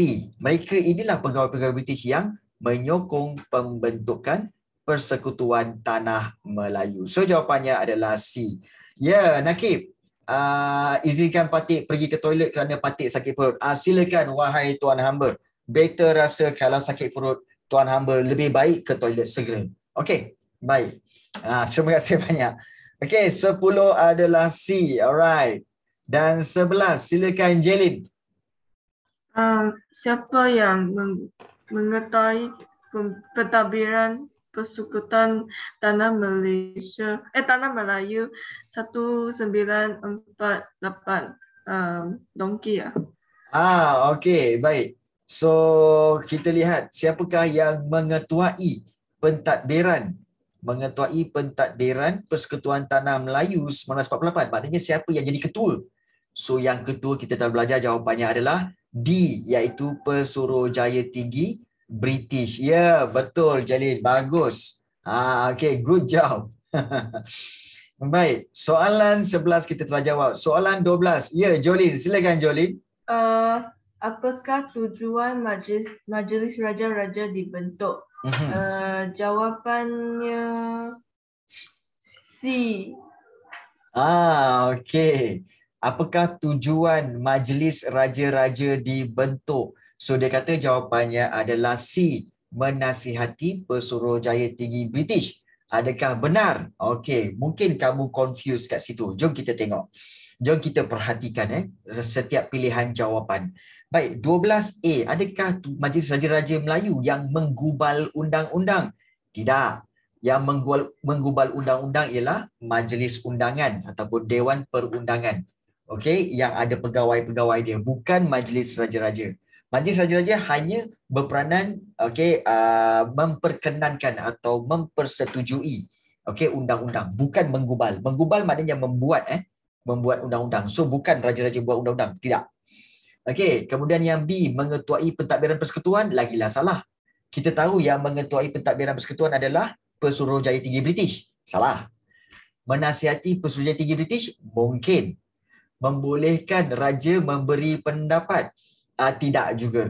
[SPEAKER 1] Mereka inilah pegawai-pegawai British yang menyokong pembentukan Persekutuan Tanah Melayu. So jawapannya adalah C. Ya, yeah, Nakib. Uh, izinkan Patik pergi ke toilet kerana Patik sakit perut. Uh, silakan wahai Tuan Hamba. Better rasa kalau sakit perut Tuan Hamba lebih baik ke toilet segera. Okay, baik. Uh, terima kasih [laughs] banyak. Okey, 10 adalah C. Alright. Dan sebelas silakan Jelin.
[SPEAKER 2] Um, siapa yang meng- mengetahui pentadbiran Persekutuan Tanah Malaysia eh Tanah Melayu 1948 um, Donki ya.
[SPEAKER 1] Ah, okey, baik. So, kita lihat siapakah yang mengetuai pentadbiran mengetuai pentadbiran Persekutuan Tanah Melayu 1948. Maknanya siapa yang jadi ketua? So, yang ketua kita telah belajar jawapannya adalah D iaitu Pesuruhjaya Tinggi British. Ya, yeah, betul Jalil. Bagus. Ah, okay, good job. [laughs] Baik, soalan 11 kita telah jawab. Soalan 12. Ya, yeah, Jolin. Silakan, Jolin.
[SPEAKER 2] Uh, apakah tujuan majlis, majlis raja-raja dibentuk? Mhm. Uh, jawapannya C.
[SPEAKER 1] Ah, okey. Apakah tujuan majlis raja-raja dibentuk? So dia kata jawapannya adalah C menasihati pesuruh jaya tinggi British. Adakah benar? Okey, mungkin kamu confuse kat situ. Jom kita tengok. Jom kita perhatikan eh setiap pilihan jawapan. Baik, 12A, adakah Majlis Raja-Raja Melayu yang menggubal undang-undang? Tidak. Yang menggubal, menggubal undang-undang ialah Majlis Undangan ataupun Dewan Perundangan. Okey, yang ada pegawai-pegawai dia bukan Majlis Raja-Raja. Majlis Raja-Raja hanya berperanan okay, uh, memperkenankan atau mempersetujui okay, undang-undang. Bukan menggubal. Menggubal maknanya membuat eh, membuat undang-undang. So bukan Raja-Raja buat undang-undang. Tidak. okay kemudian yang B mengetuai pentadbiran persekutuan lagilah salah. Kita tahu yang mengetuai pentadbiran persekutuan adalah Pesuruhjaya Tinggi British. Salah. Menasihati Pesuruhjaya Tinggi British mungkin membolehkan raja memberi pendapat uh, tidak juga.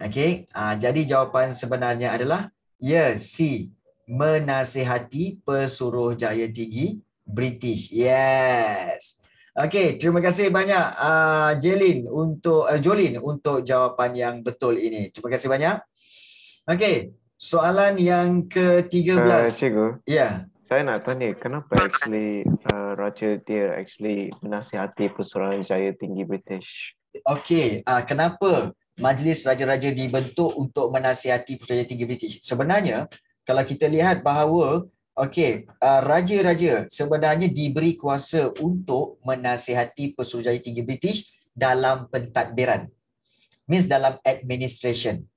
[SPEAKER 1] Okey, uh, ah, jadi jawapan sebenarnya adalah ya C menasihati pesuruh jaya tinggi British. Yes. Okey, terima kasih banyak uh, Jelin untuk uh, Jolin untuk jawapan yang betul ini. Terima kasih banyak. Okey, soalan yang ke-13. Uh, Yeah. Saya nak tanya kenapa actually uh, Roger dia actually menasihati
[SPEAKER 2] pesuruh jaya tinggi British?
[SPEAKER 1] Okey, uh, kenapa Majlis Raja-Raja dibentuk untuk menasihati Putrajaya Tinggi British? Sebenarnya, kalau kita lihat bahawa Okey, uh, raja-raja sebenarnya diberi kuasa untuk menasihati Pesuruhjaya Tinggi British dalam pentadbiran. Means dalam administration.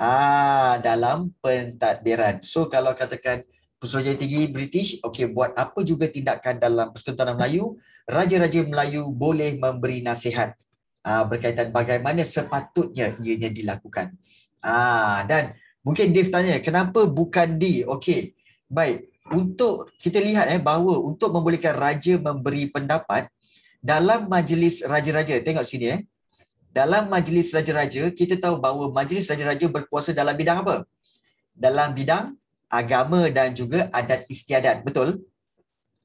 [SPEAKER 1] Ah, dalam pentadbiran. So kalau katakan Pesuruhjaya Tinggi British, okey buat apa juga tindakan dalam Persekutuan Melayu, raja-raja Melayu boleh memberi nasihat uh, berkaitan bagaimana sepatutnya ianya dilakukan. Ah uh, dan mungkin Dave tanya kenapa bukan D? Okey. Baik. Untuk kita lihat eh bahawa untuk membolehkan raja memberi pendapat dalam majlis raja-raja. Tengok sini eh. Dalam majlis raja-raja, kita tahu bahawa majlis raja-raja berkuasa dalam bidang apa? Dalam bidang agama dan juga adat istiadat. Betul?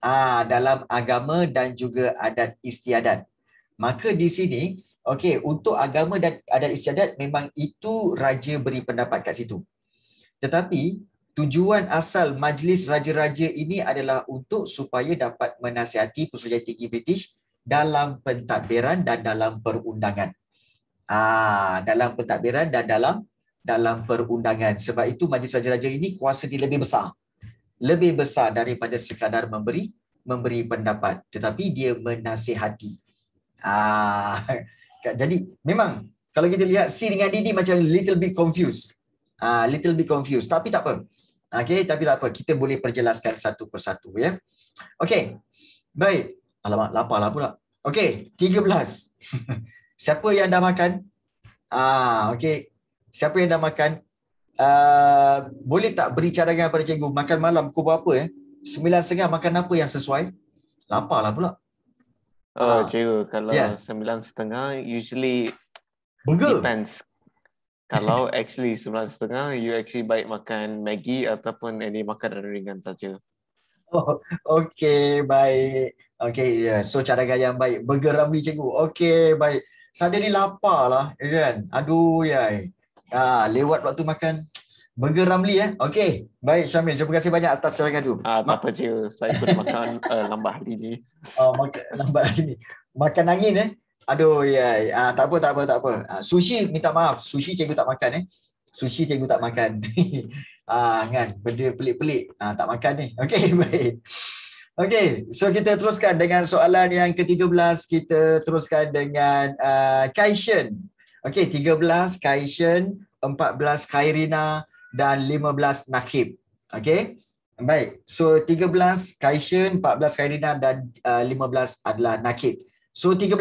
[SPEAKER 1] Ah, dalam agama dan juga adat istiadat. Maka di sini, Okey, untuk agama dan adat istiadat memang itu raja beri pendapat kat situ. Tetapi tujuan asal majlis raja-raja ini adalah untuk supaya dapat menasihati Pesuruhjaya Tinggi British dalam pentadbiran dan dalam perundangan. Ah, dalam pentadbiran dan dalam dalam perundangan. Sebab itu majlis raja-raja ini kuasa dia lebih besar. Lebih besar daripada sekadar memberi memberi pendapat, tetapi dia menasihati. Ah, jadi memang kalau kita lihat C dengan D ni macam little bit confused. Ah little bit confused tapi tak apa. Okey tapi tak apa kita boleh perjelaskan satu persatu ya. okay. Baik. Alamak lapar lah pula. Okey 13. [laughs] Siapa yang dah makan? Ah okay. Siapa yang dah makan? Uh, boleh tak beri cadangan kepada cikgu makan malam pukul berapa eh? 9.30 makan apa yang sesuai? Lapar lah pula.
[SPEAKER 2] Oh, ah, uh, ah, cewa kalau ya. sembilan setengah usually Burger. depends. kalau [laughs] actually sembilan setengah, you actually baik makan Maggi ataupun any makanan ringan tak saja.
[SPEAKER 1] Oh, okay, baik. Okay, yeah. so cara gaya yang baik. Burger Ramli, cikgu. Okay, baik. Saya ni lapar lah, ya kan? Aduh, ya. Ah, lewat waktu makan. Burger Ramli eh. Okey. Baik Syamil, terima kasih banyak atas serangan tu. Ah, tak Ma- apa je. Saya pun makan uh, [laughs] lambat hari ni. Oh, makan [laughs] lambat hari ni. Makan angin eh. Aduh, ya, ya. Ah, tak apa, tak apa, tak apa. Ah, sushi minta maaf. Sushi cikgu tak makan eh. Sushi cikgu tak makan. [laughs] ah, kan. Benda pelik-pelik. Ah, tak makan ni. Eh. Okey, baik. Okey, so kita teruskan dengan soalan yang ke-13. Kita teruskan dengan uh, Kaishen. Okey, 13 Kaishen, 14 Khairina, dan 15 nakib. Okey. Baik. So 13 Kaishan, 14 Kairina dan uh, 15 adalah nakib. So 13,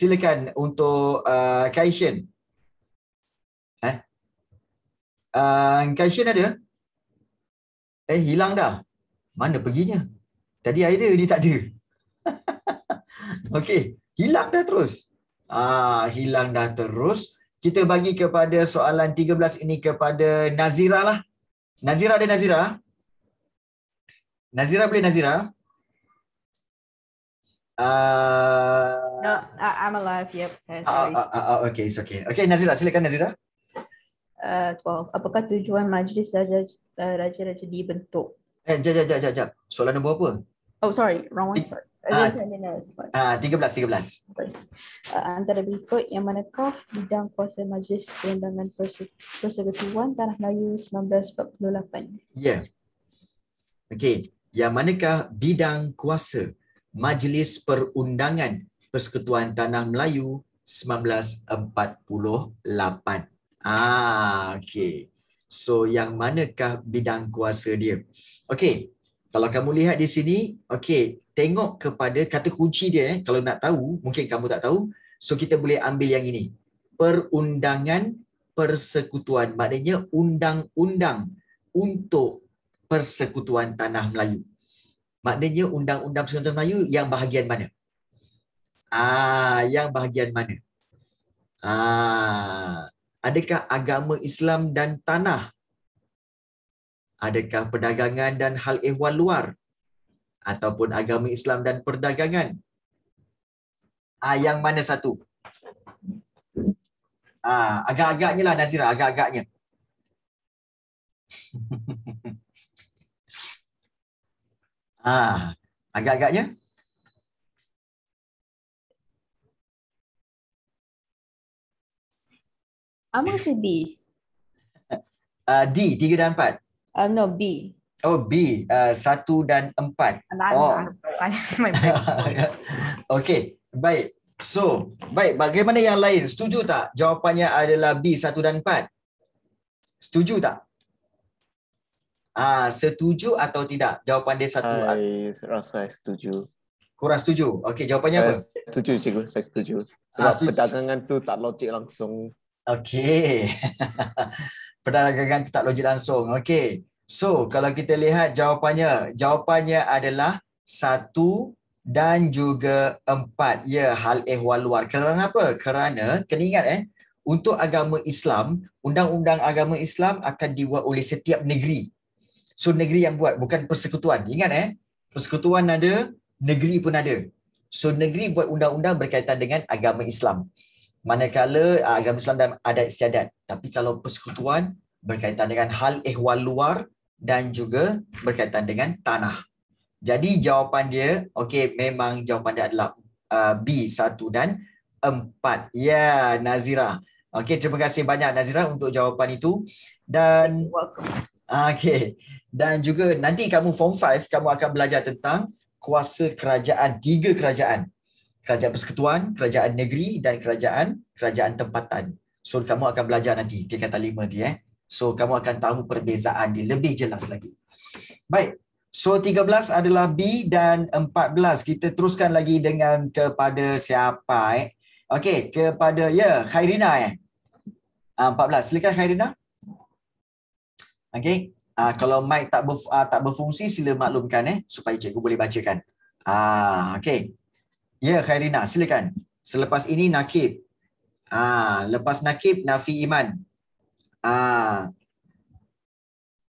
[SPEAKER 1] silakan untuk uh, Kaishan. Eh? Uh, Kaishan ada? Eh, hilang dah. Mana perginya? Tadi ada, dia tak ada. [laughs] Okey, hilang dah terus. Ah, hilang dah terus kita bagi kepada soalan 13 ini kepada Nazira lah. Nazira ada Nazira? Nazira boleh Nazira? Uh... No, ah. I'm alive. Yep, sorry. Uh, uh, uh, okay, it's okay. Okay, Nazira, silakan Nazira.
[SPEAKER 2] Uh, 12. Apakah tujuan majlis uh, raja-raja dibentuk?
[SPEAKER 1] Eh, jap, jap, jap, jap. Soalan nombor apa?
[SPEAKER 2] Oh, sorry. Wrong one. Sorry. Ah, uh, 13 13. Uh, antara berikut yang manakah bidang kuasa Majlis Perundangan Persekutuan Tanah Melayu 1948? Ya. Yeah.
[SPEAKER 1] Okey, yang manakah bidang kuasa Majlis Perundangan Persekutuan Tanah Melayu 1948? Ah, okey. So yang manakah bidang kuasa dia? Okey. Kalau kamu lihat di sini, okey, tengok kepada kata kunci dia eh kalau nak tahu mungkin kamu tak tahu so kita boleh ambil yang ini perundangan persekutuan maknanya undang-undang untuk persekutuan tanah Melayu maknanya undang-undang persekutuan tanah Melayu yang bahagian mana ah yang bahagian mana ah adakah agama Islam dan tanah adakah perdagangan dan hal ehwal luar ataupun agama Islam dan perdagangan? Ah, yang mana satu? Ah, agak-agaknya lah Nazira,
[SPEAKER 2] agak-agaknya. [laughs] ah, agak-agaknya? Amang [laughs] sedih. Ah D, tiga dan empat. Uh, no, B. Oh B uh,
[SPEAKER 1] satu dan empat. Alah, oh.
[SPEAKER 2] [laughs]
[SPEAKER 1] [laughs] okay baik. So baik bagaimana yang lain? Setuju tak? Jawapannya adalah B satu dan empat. Setuju tak? Ah uh, setuju atau tidak? Jawapan dia satu. Saya rasa setuju. Kurang setuju. Okay, jawapannya saya apa? Setuju
[SPEAKER 2] cikgu, saya setuju. Ah, Sebab ah, setuju.
[SPEAKER 1] perdagangan tu tak logik langsung. Okay. [laughs] perdagangan tu tak logik langsung. Okay. So, kalau kita lihat jawapannya, jawapannya adalah satu dan juga empat. Ya, hal ehwal luar. Kerana apa? Kerana, kena ingat eh, untuk agama Islam, undang-undang agama Islam akan dibuat oleh setiap negeri. So, negeri yang buat, bukan persekutuan. Ingat eh, persekutuan ada, negeri pun ada. So, negeri buat undang-undang berkaitan dengan agama Islam. Manakala ah, agama Islam dan adat istiadat. Tapi kalau persekutuan berkaitan dengan hal ehwal luar, dan juga berkaitan dengan tanah. Jadi jawapan dia, okey memang jawapan dia adalah uh, B1 dan 4. Ya, yeah, Nazira. Okey, terima kasih banyak Nazira untuk jawapan itu. Dan okey. Dan juga nanti kamu form 5 kamu akan belajar tentang kuasa kerajaan tiga kerajaan. Kerajaan persekutuan, kerajaan negeri dan kerajaan kerajaan tempatan. So kamu akan belajar nanti tingkatan 5 nanti eh. So kamu akan tahu perbezaan dia lebih jelas lagi. Baik. So 13 adalah B dan 14 kita teruskan lagi dengan kepada siapa eh? Okey, kepada ya yeah, Khairina eh. Uh, ah, 14. Silakan Khairina. Okey. Ah uh, kalau mic tak berf- uh, tak berfungsi sila maklumkan eh supaya cikgu boleh bacakan. Ah uh, okey. Ya yeah, Khairina, silakan. Selepas ini Nakib. Ah uh, lepas Nakib Nafi Iman.
[SPEAKER 2] Ah.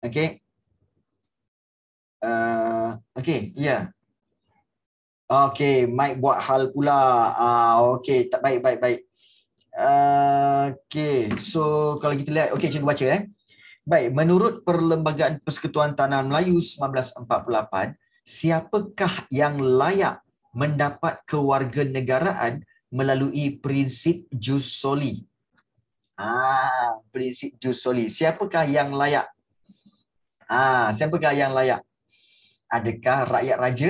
[SPEAKER 2] Okay. Uh, okay, ya. Yeah. Okay, Mike buat hal pula.
[SPEAKER 1] Ah, uh, okay, tak baik, baik, baik. Uh, okay, so kalau kita lihat, okay, cikgu baca eh. Baik, menurut Perlembagaan Persekutuan Tanah Melayu 1948, siapakah yang layak mendapat kewarganegaraan melalui prinsip jus soli?
[SPEAKER 2] Ah,
[SPEAKER 1] prinsip jus soli. Siapakah yang layak? Ah, siapakah yang layak? Adakah rakyat raja?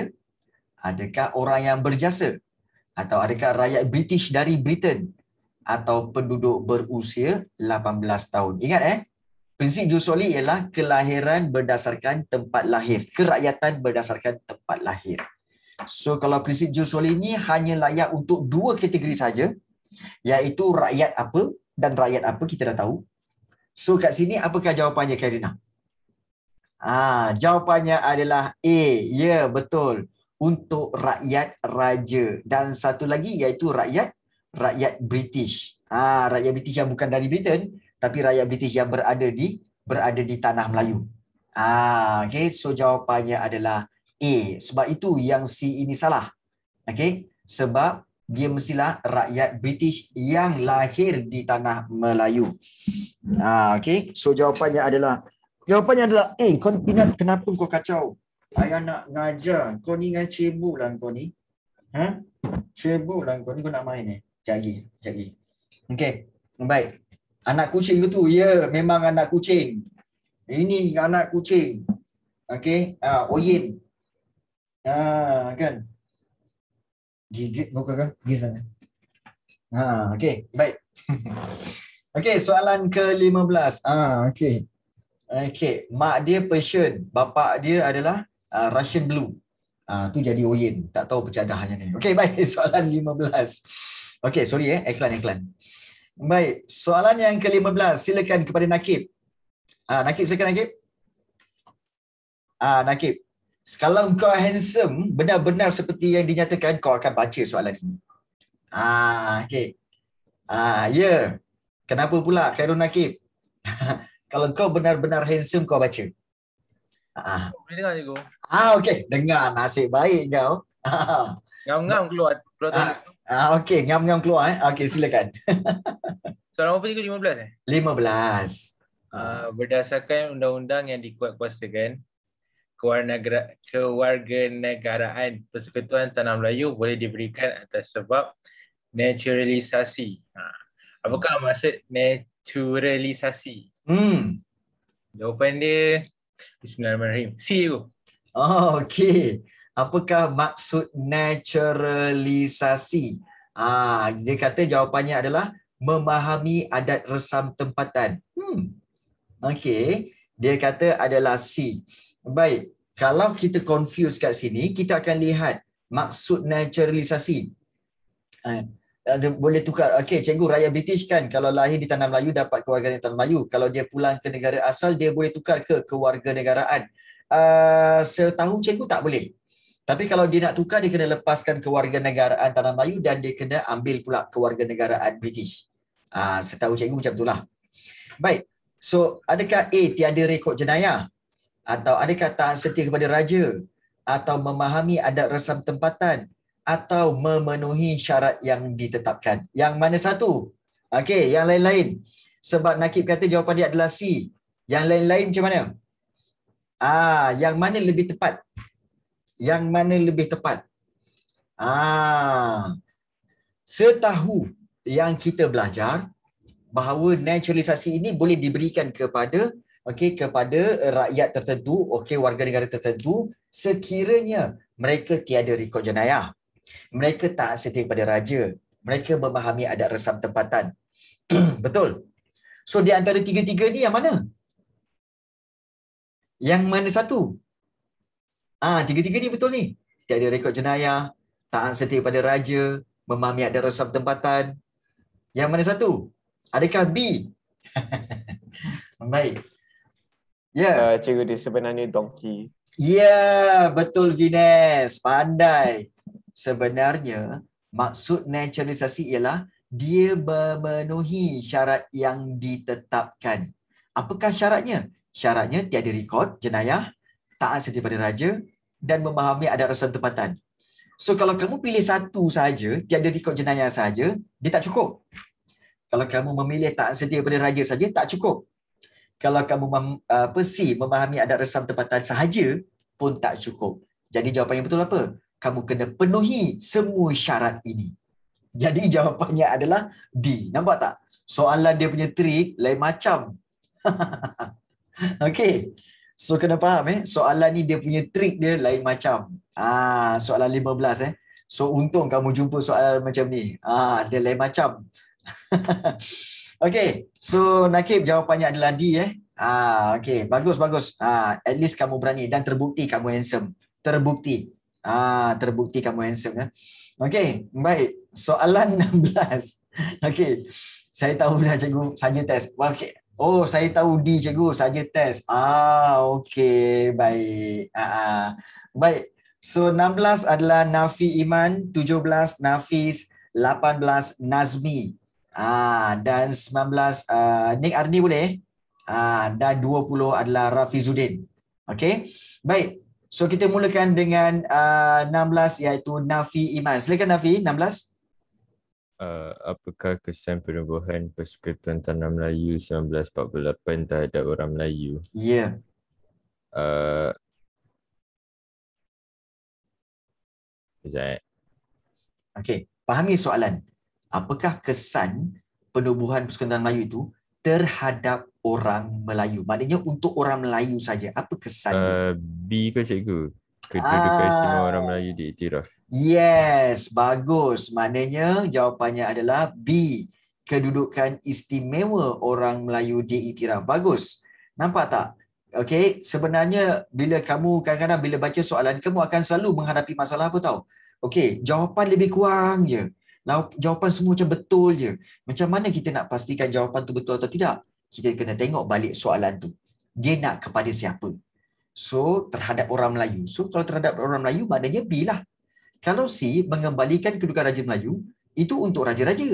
[SPEAKER 1] Adakah orang yang berjasa? Atau adakah rakyat British dari Britain? Atau penduduk berusia 18 tahun? Ingat eh, prinsip jus soli ialah kelahiran berdasarkan tempat lahir. Kerakyatan berdasarkan tempat lahir. So kalau prinsip jus soli ini hanya layak untuk dua kategori saja, iaitu rakyat apa? dan rakyat apa kita dah tahu. So kat sini apakah jawapannya Karina? Ah, jawapannya adalah A. Ya, yeah, betul. Untuk rakyat raja dan satu lagi iaitu rakyat rakyat British. Ah, rakyat British yang bukan dari Britain tapi rakyat British yang berada di berada di tanah Melayu. Ah, okay. So jawapannya adalah A. Sebab itu yang C ini salah. Okay. Sebab dia mestilah rakyat British yang lahir di tanah Melayu. Ah, ha, okay. So jawapannya adalah jawapannya adalah, eh, kau pinat kenapa kau kacau? Ayah nak ngajar. Kau ni ngajar cebuk lah kau ni. Ha? Cebuk lah kau ni kau nak main ni. Eh? Jagi, jagi. Okay, baik. Anak kucing ke tu? Ya, yeah, memang anak kucing. Ini anak kucing. Okay, ah, Oyen. Ah, kan? gigit muka kan, pergi sana ha okey baik [laughs] okey soalan ke-15 ah ha, okey okey mak dia persian bapa dia adalah uh, russian blue ah uh, tu jadi oyen tak tahu pecadahnya ni okey baik [laughs] soalan 15 okey sorry eh iklan iklan baik soalan yang ke-15 silakan kepada nakib ah uh, nakib silakan nakib ah uh, nakib kalau kau handsome, benar-benar seperti yang dinyatakan, kau akan baca soalan ini. Ah, okay. Ah, ya. Yeah. Kenapa pula, Khairul Nakib? [laughs] Kalau kau benar-benar handsome, kau baca.
[SPEAKER 2] Ah. Boleh dengar, Cikgu.
[SPEAKER 1] Ah, okay. Dengar. Nasib baik kau. [laughs]
[SPEAKER 2] Ngam-ngam keluar. keluar ah, ah,
[SPEAKER 1] okay. Ngam-ngam keluar. Eh. Okay, silakan.
[SPEAKER 2] [laughs] Soalan apa, Cikgu? lima belas. Eh? Lima belas. Ah, berdasarkan undang-undang yang dikuatkuasakan, kewarganegaraan Persekutuan Tanah Melayu boleh diberikan atas sebab naturalisasi. Ha. Apakah hmm. maksud naturalisasi? Hmm. Jawapan dia Bismillahirrahmanirrahim. See you.
[SPEAKER 1] Oh, okay. Apakah maksud naturalisasi? Ah, dia kata jawapannya adalah memahami adat resam tempatan. Hmm. Okay. Dia kata adalah C. Baik kalau kita confuse kat sini, kita akan lihat maksud naturalisasi. Uh, boleh tukar. Okay, cikgu, rakyat British kan kalau lahir di Tanah Melayu dapat kewarganegaraan Tanah Melayu. Kalau dia pulang ke negara asal, dia boleh tukar ke kewarganegaraan. Uh, setahu cikgu tak boleh. Tapi kalau dia nak tukar, dia kena lepaskan kewarganegaraan Tanah Melayu dan dia kena ambil pula kewarganegaraan British. Uh, setahu cikgu macam itulah. Baik. So, adakah A tiada rekod jenayah? atau ada kata setia kepada raja atau memahami adat resam tempatan atau memenuhi syarat yang ditetapkan. Yang mana satu? Okey, yang lain-lain. Sebab Nakib kata jawapan dia adalah C. Yang lain-lain macam mana? Ah, yang mana lebih tepat? Yang mana lebih tepat? Ah. Setahu yang kita belajar bahawa naturalisasi ini boleh diberikan kepada okey kepada rakyat tertentu okey warga negara tertentu sekiranya mereka tiada rekod jenayah mereka tak setia kepada raja mereka memahami adat resam tempatan [clears throat] betul so di antara tiga-tiga ni yang mana yang mana satu ah ha, tiga-tiga ni betul ni tiada rekod jenayah tak setia kepada raja memahami adat resam tempatan yang mana satu adakah B [laughs] Baik. Yeah. Ya. Uh, cikgu dia sebenarnya donkey. Ya, yeah, betul Vines. Pandai. Sebenarnya, maksud naturalisasi ialah dia memenuhi syarat yang ditetapkan. Apakah syaratnya? Syaratnya tiada rekod, jenayah, taat setia pada raja dan memahami adat rasa tempatan. So kalau kamu pilih satu saja, tiada rekod jenayah saja, dia tak cukup. Kalau kamu memilih tak setia pada raja saja, tak cukup kalau kamu mem, apa si memahami adat resam tempatan sahaja pun tak cukup. Jadi jawapan yang betul apa? Kamu kena penuhi semua syarat ini. Jadi [laughs] jawapannya adalah D. Nampak tak? Soalan dia punya trik lain macam. [laughs] okay. So kena faham eh. Soalan ni dia punya trik dia lain macam. Ah, soalan 15 eh. So untung kamu jumpa soalan macam ni. Ah, dia lain macam. [laughs] Okay, so Nakib jawapannya adalah D eh. Ah, okay, bagus bagus. Ah, at least kamu berani dan terbukti kamu handsome. Terbukti. Ah, terbukti kamu handsome ya. Eh? Okay, baik. Soalan 16. [laughs] Okay, saya tahu dah cikgu saja test. Okay. Oh, saya tahu D cikgu saja test. Ah, okay, baik. Ah, ah. baik. So 16 adalah nafi iman, 17 nafis, 18 nazmi. Ah dan 19 uh, ah, Nick Arni boleh? Ah dan 20 adalah Rafi Zudin. Okey. Baik. So kita mulakan dengan uh, ah, 16 iaitu Nafi Iman. Silakan Nafi 16. Uh, ah, apakah kesan penubuhan Persekutuan Tanah Melayu 1948
[SPEAKER 2] terhadap orang Melayu? Ya. Yeah. Uh, sekejap. Okey, fahami
[SPEAKER 1] soalan apakah kesan penubuhan persekutuan Melayu itu terhadap orang Melayu? Maknanya untuk orang Melayu saja. Apa kesan? Uh, B ke cikgu? kerja ah. istimewa ah. orang Melayu diiktiraf. Yes, bagus. Maknanya jawapannya adalah B. Kedudukan istimewa orang Melayu diiktiraf. Bagus. Nampak tak? Okey, sebenarnya bila kamu kadang-kadang bila baca soalan kamu akan selalu menghadapi masalah apa tahu? Okey, jawapan lebih kurang je jawapan semua macam betul je. Macam mana kita nak pastikan jawapan tu betul atau tidak? Kita kena tengok balik soalan tu. Dia nak kepada siapa? So, terhadap orang Melayu. So, kalau terhadap orang Melayu, maknanya B lah. Kalau C, mengembalikan kedudukan Raja Melayu, itu untuk Raja-Raja.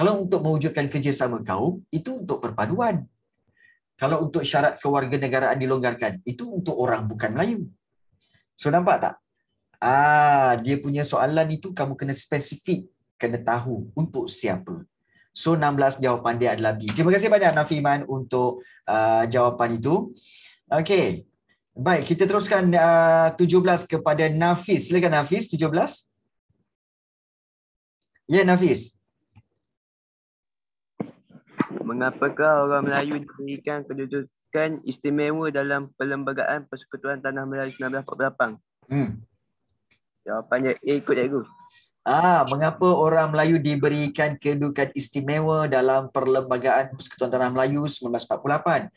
[SPEAKER 1] Kalau untuk mewujudkan kerjasama kaum, itu untuk perpaduan. Kalau untuk syarat kewarganegaraan dilonggarkan, itu untuk orang bukan Melayu. So, nampak tak? Ah, dia punya soalan itu kamu kena spesifik, kena tahu untuk siapa. So 16 jawapan dia adalah B. Terima kasih banyak Nafiman untuk uh, jawapan itu. Okey. Baik, kita teruskan ah, uh, 17 kepada Nafis. Silakan Nafis 17. Ya yeah, Nafis.
[SPEAKER 2] Mengapakah orang Melayu diberikan kedudukan istimewa dalam Perlembagaan Persekutuan Tanah Melayu
[SPEAKER 1] 1948? Hmm. Jawapannya A eh, ikut cikgu. Ah, mengapa orang Melayu diberikan kedudukan istimewa dalam Perlembagaan Persekutuan Tanah Melayu 1948?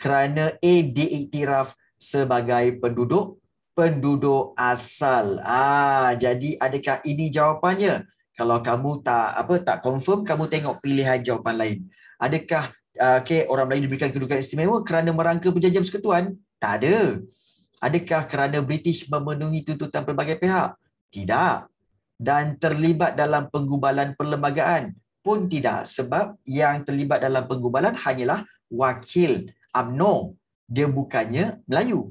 [SPEAKER 1] Kerana A diiktiraf sebagai penduduk penduduk asal. Ah, jadi adakah ini jawapannya? Kalau kamu tak apa tak confirm, kamu tengok pilihan jawapan lain. Adakah okay, ah, orang Melayu diberikan kedudukan istimewa kerana merangka penjajah persekutuan? Tak ada. Adakah kerana British memenuhi tuntutan pelbagai pihak? Tidak. Dan terlibat dalam penggubalan perlembagaan? Pun tidak. Sebab yang terlibat dalam penggubalan hanyalah wakil UMNO. Dia bukannya Melayu.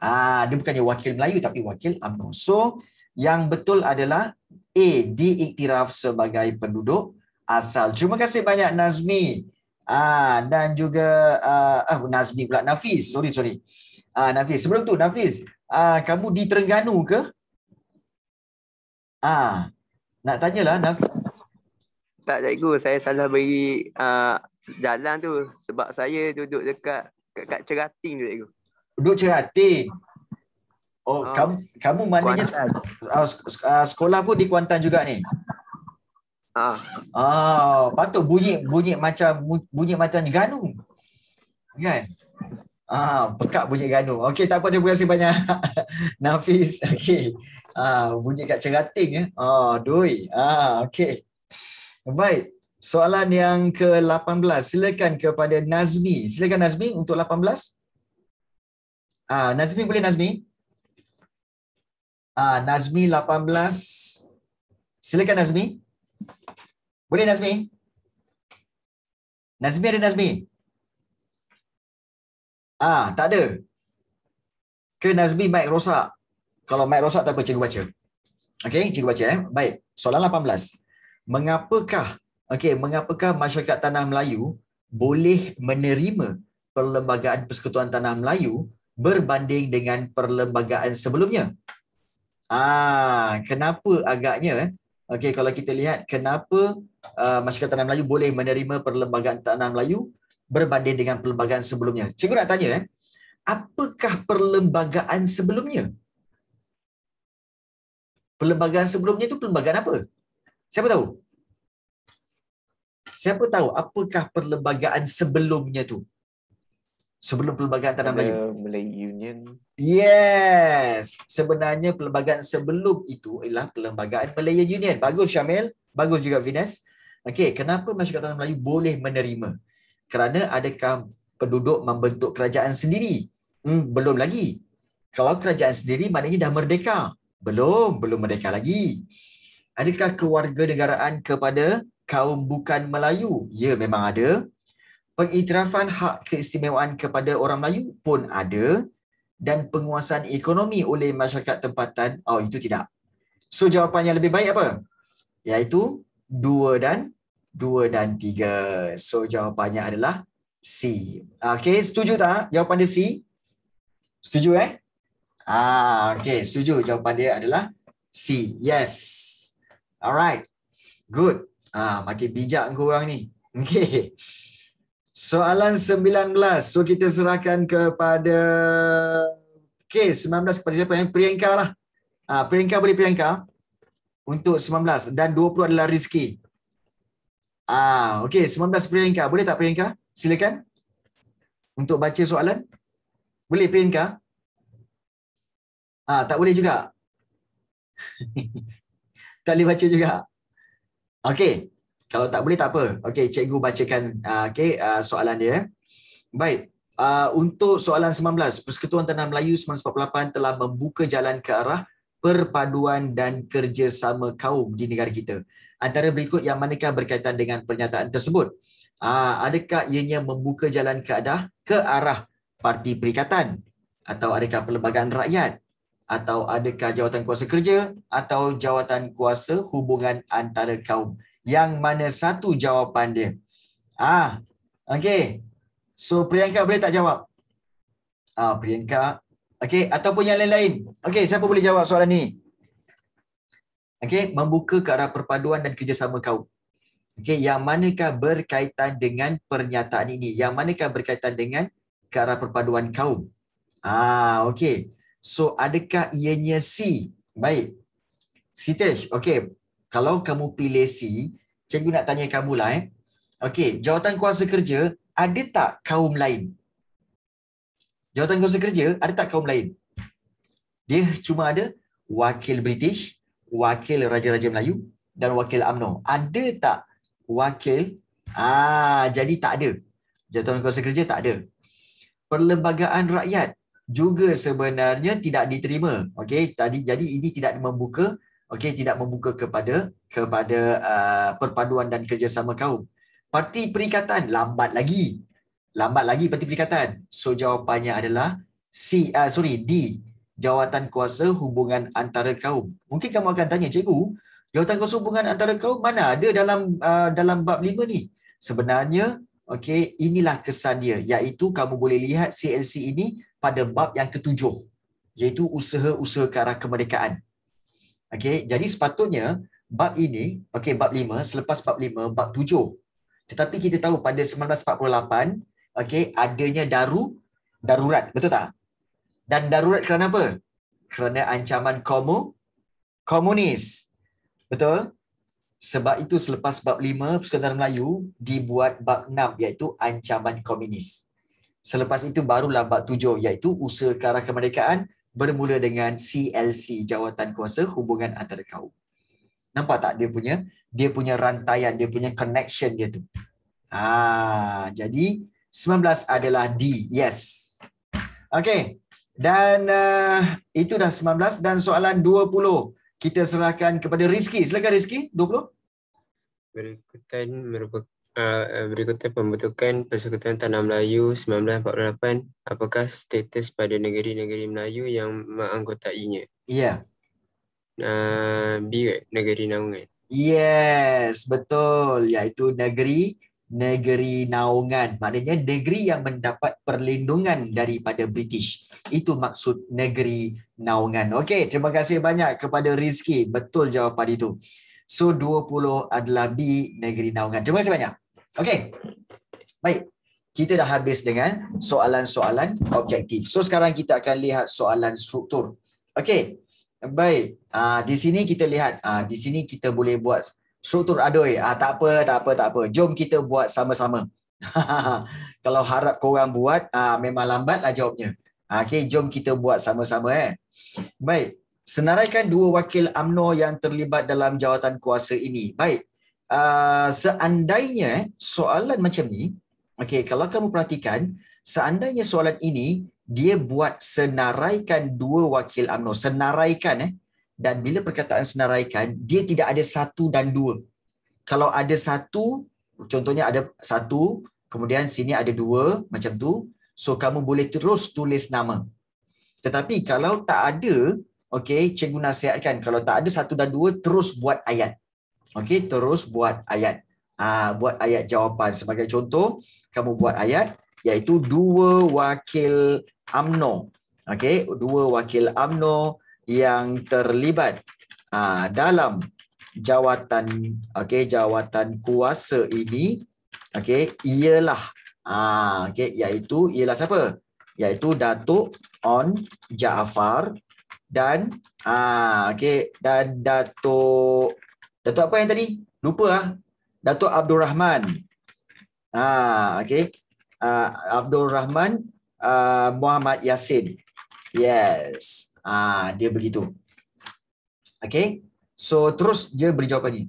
[SPEAKER 1] Ah, dia bukannya wakil Melayu tapi wakil UMNO. So, yang betul adalah A. Diiktiraf sebagai penduduk asal. Terima kasih banyak Nazmi. Ah, dan juga ah, uh, Nazmi pula Nafis. Sorry, sorry. Ah uh, Nafiz, sebelum tu Nafiz, ah uh, kamu di Terengganu ke? Ah. Uh, nak tanyalah Nafiz. Tak cikgu, saya salah beri uh, jalan tu sebab saya duduk dekat dekat, dekat Cerating tu cikgu. Duduk Cerating. Oh, oh, ah. kamu kamu maknanya uh, sekolah pun di Kuantan juga ni. Ah. Ah, patut bunyi bunyi macam bunyi macam Terengganu. Kan? Ah, pekat bunyi gaduh. Okey, tak apa terima kasih banyak. [laughs] Nafis. Okey. Ah, bunyi kat cerating ya. Ah, doi. Ah, okey. Baik. Soalan yang ke-18. Silakan kepada Nazmi. Silakan Nazmi untuk 18. Ah, Nazmi boleh Nazmi?
[SPEAKER 2] Ah, Nazmi 18. Silakan Nazmi. Boleh Nazmi? Nazmi ada Nazmi? Ah, tak ada. Ke Nazmi mic rosak.
[SPEAKER 1] Kalau mic rosak tak apa cikgu baca. Okey, cikgu baca eh. Baik, soalan 18. Mengapakah okey, mengapakah masyarakat tanah Melayu boleh menerima Perlembagaan Persekutuan Tanah Melayu berbanding dengan perlembagaan sebelumnya? Ah, kenapa agaknya eh? Okey, kalau kita lihat kenapa uh, masyarakat Tanah Melayu boleh menerima Perlembagaan Tanah Melayu berbanding dengan perlembagaan sebelumnya. Cikgu nak tanya, eh, apakah perlembagaan sebelumnya? Perlembagaan sebelumnya itu perlembagaan apa? Siapa tahu? Siapa tahu apakah perlembagaan sebelumnya itu? Sebelum perlembagaan Tanah Melayu.
[SPEAKER 2] Melayu Union.
[SPEAKER 1] Yes. Sebenarnya perlembagaan sebelum itu ialah perlembagaan Melayu Union. Bagus Syamil. Bagus juga Venus. Okey, kenapa masyarakat Tanah Melayu boleh menerima? kerana adakah penduduk membentuk kerajaan sendiri? Hmm, belum lagi. Kalau kerajaan sendiri maknanya dah merdeka. Belum, belum merdeka lagi. Adakah keluarga negaraan kepada kaum bukan Melayu? Ya, memang ada. Pengiktirafan hak keistimewaan kepada orang Melayu pun ada. Dan penguasaan ekonomi oleh masyarakat tempatan, oh itu tidak. So, jawapan yang lebih baik apa? Iaitu dua dan Dua dan tiga, So jawapannya adalah C. Okay, setuju tak jawapan dia C? Setuju eh? Ah, okay, setuju jawapan dia adalah C. Yes. Alright. Good. Ah, makin bijak kau orang ni.
[SPEAKER 2] [laughs] Okay.
[SPEAKER 1] Soalan sembilan belas. So kita serahkan kepada Okey, 19 kepada siapa yang eh, Priyanka lah. Ah, Priyanka boleh Priyanka untuk 19 dan 20 adalah Rizki. Ah, okey belas Priyanka, boleh tak Priyanka? Silakan. Untuk baca soalan. Boleh Priyanka? Ah, tak boleh juga. [laughs] tak boleh baca juga. Okey. Kalau tak boleh tak apa. Okey, cikgu bacakan uh, okey uh, soalan dia. Eh. Baik. Uh, untuk soalan 19, Persekutuan Tanah Melayu 1948 telah membuka jalan ke arah perpaduan dan kerjasama kaum di negara kita. Antara berikut yang manakah berkaitan dengan pernyataan tersebut? Ah, adakah ianya membuka jalan keadah ke arah parti perikatan? Atau adakah perlembagaan rakyat? Atau adakah jawatan kuasa kerja? Atau jawatan kuasa hubungan antara kaum? Yang mana satu jawapan dia? Ah, okey, So Priyanka boleh tak jawab? Ah, Priyanka, Okey, ataupun yang lain-lain. Okey, siapa boleh jawab soalan ni? Okey, membuka ke arah perpaduan dan kerjasama kaum. Okey, yang manakah berkaitan dengan pernyataan ini? Yang manakah berkaitan dengan ke arah perpaduan kaum? Ah, okey. So, adakah ianya C? Baik. Sitesh, okey. Kalau kamu pilih C, cikgu nak tanya kamu lah eh. Okey, jawatan kuasa kerja, ada tak kaum lain? Jawatan Kerusi Kerja ada tak kaum lain? Dia cuma ada wakil British, wakil Raja-Raja Melayu dan wakil Amno. Ada tak wakil? Ah, jadi tak ada. Jawatan Kerusi Kerja tak ada. Perlembagaan Rakyat juga sebenarnya tidak diterima. Okey, tadi jadi ini tidak membuka okey tidak membuka kepada kepada uh, perpaduan dan kerjasama kaum. Parti Perikatan lambat lagi lambat lagi Parti Perikatan. So jawapannya adalah C, uh, sorry, D, jawatan kuasa hubungan antara kaum. Mungkin kamu akan tanya, cikgu, jawatan kuasa hubungan antara kaum mana ada dalam uh, dalam bab 5 ni? Sebenarnya, okey inilah kesan dia, iaitu kamu boleh lihat CLC ini pada bab yang ketujuh, iaitu usaha-usaha ke arah kemerdekaan. Okey, jadi sepatutnya, bab ini, okey bab 5, selepas bab 5, bab 7, tetapi kita tahu pada 1948, okey adanya daru darurat betul tak dan darurat kerana apa kerana ancaman komu komunis betul sebab itu selepas bab 5 Persekutuan Melayu dibuat bab 6 iaitu ancaman komunis selepas itu barulah bab 7 iaitu usaha ke arah kemerdekaan bermula dengan CLC jawatan kuasa hubungan antara kaum nampak tak dia punya dia punya rantaian dia punya connection dia tu Ah, jadi 19 adalah D. Yes. Okey. Dan uh, itu dah 19 dan soalan 20 kita serahkan kepada Rizki. Silakan Rizki. 20.
[SPEAKER 2] Berikutan
[SPEAKER 1] merupakan uh, uh, berikutan pembentukan Persekutuan Tanah Melayu 1948. Apakah status pada negeri-negeri Melayu yang menganggotainya? Ya. Yeah. Uh, B, negeri naungan. Yes, betul. Iaitu negeri negeri naungan. Maknanya negeri yang mendapat perlindungan daripada British. Itu maksud negeri naungan. Okey, terima kasih banyak kepada Rizky. Betul jawapan itu. So 20 adalah B negeri naungan. Terima kasih banyak. Okey. Baik. Kita dah habis dengan soalan-soalan objektif. So sekarang kita akan lihat soalan struktur. Okey. Baik. Ah di sini kita lihat ah di sini kita boleh buat Struktur adoi. Ah, tak apa, tak apa, tak apa. Jom kita buat sama-sama. [laughs] Kalau harap korang buat, ah, memang lambatlah jawabnya. Ah, okay, jom kita buat sama-sama. Eh. Baik. Senaraikan dua wakil amno yang terlibat dalam jawatan kuasa ini. Baik. Uh, seandainya eh, soalan macam ni, okay, kalau kamu perhatikan, seandainya soalan ini, dia buat senaraikan dua wakil amno, Senaraikan, eh, dan bila perkataan senaraikan dia tidak ada satu dan dua kalau ada satu contohnya ada satu kemudian sini ada dua macam tu so kamu boleh terus tulis nama tetapi kalau tak ada okay, cikgu nasihatkan kalau tak ada satu dan dua terus buat ayat okay, terus buat ayat ah buat ayat jawapan sebagai contoh kamu buat ayat iaitu dua wakil amno okay, dua wakil amno yang terlibat uh, dalam jawatan okey jawatan kuasa ini okey ialah uh, okey iaitu ialah siapa iaitu Datuk On Jaafar dan ah uh, dan Datuk Datuk apa yang tadi lupa ah Datuk Abdul Rahman ah okay, okey ah, Abdul Rahman uh, Muhammad Yasin yes Ah, dia begitu. Okay. So terus dia beri jawapan ni.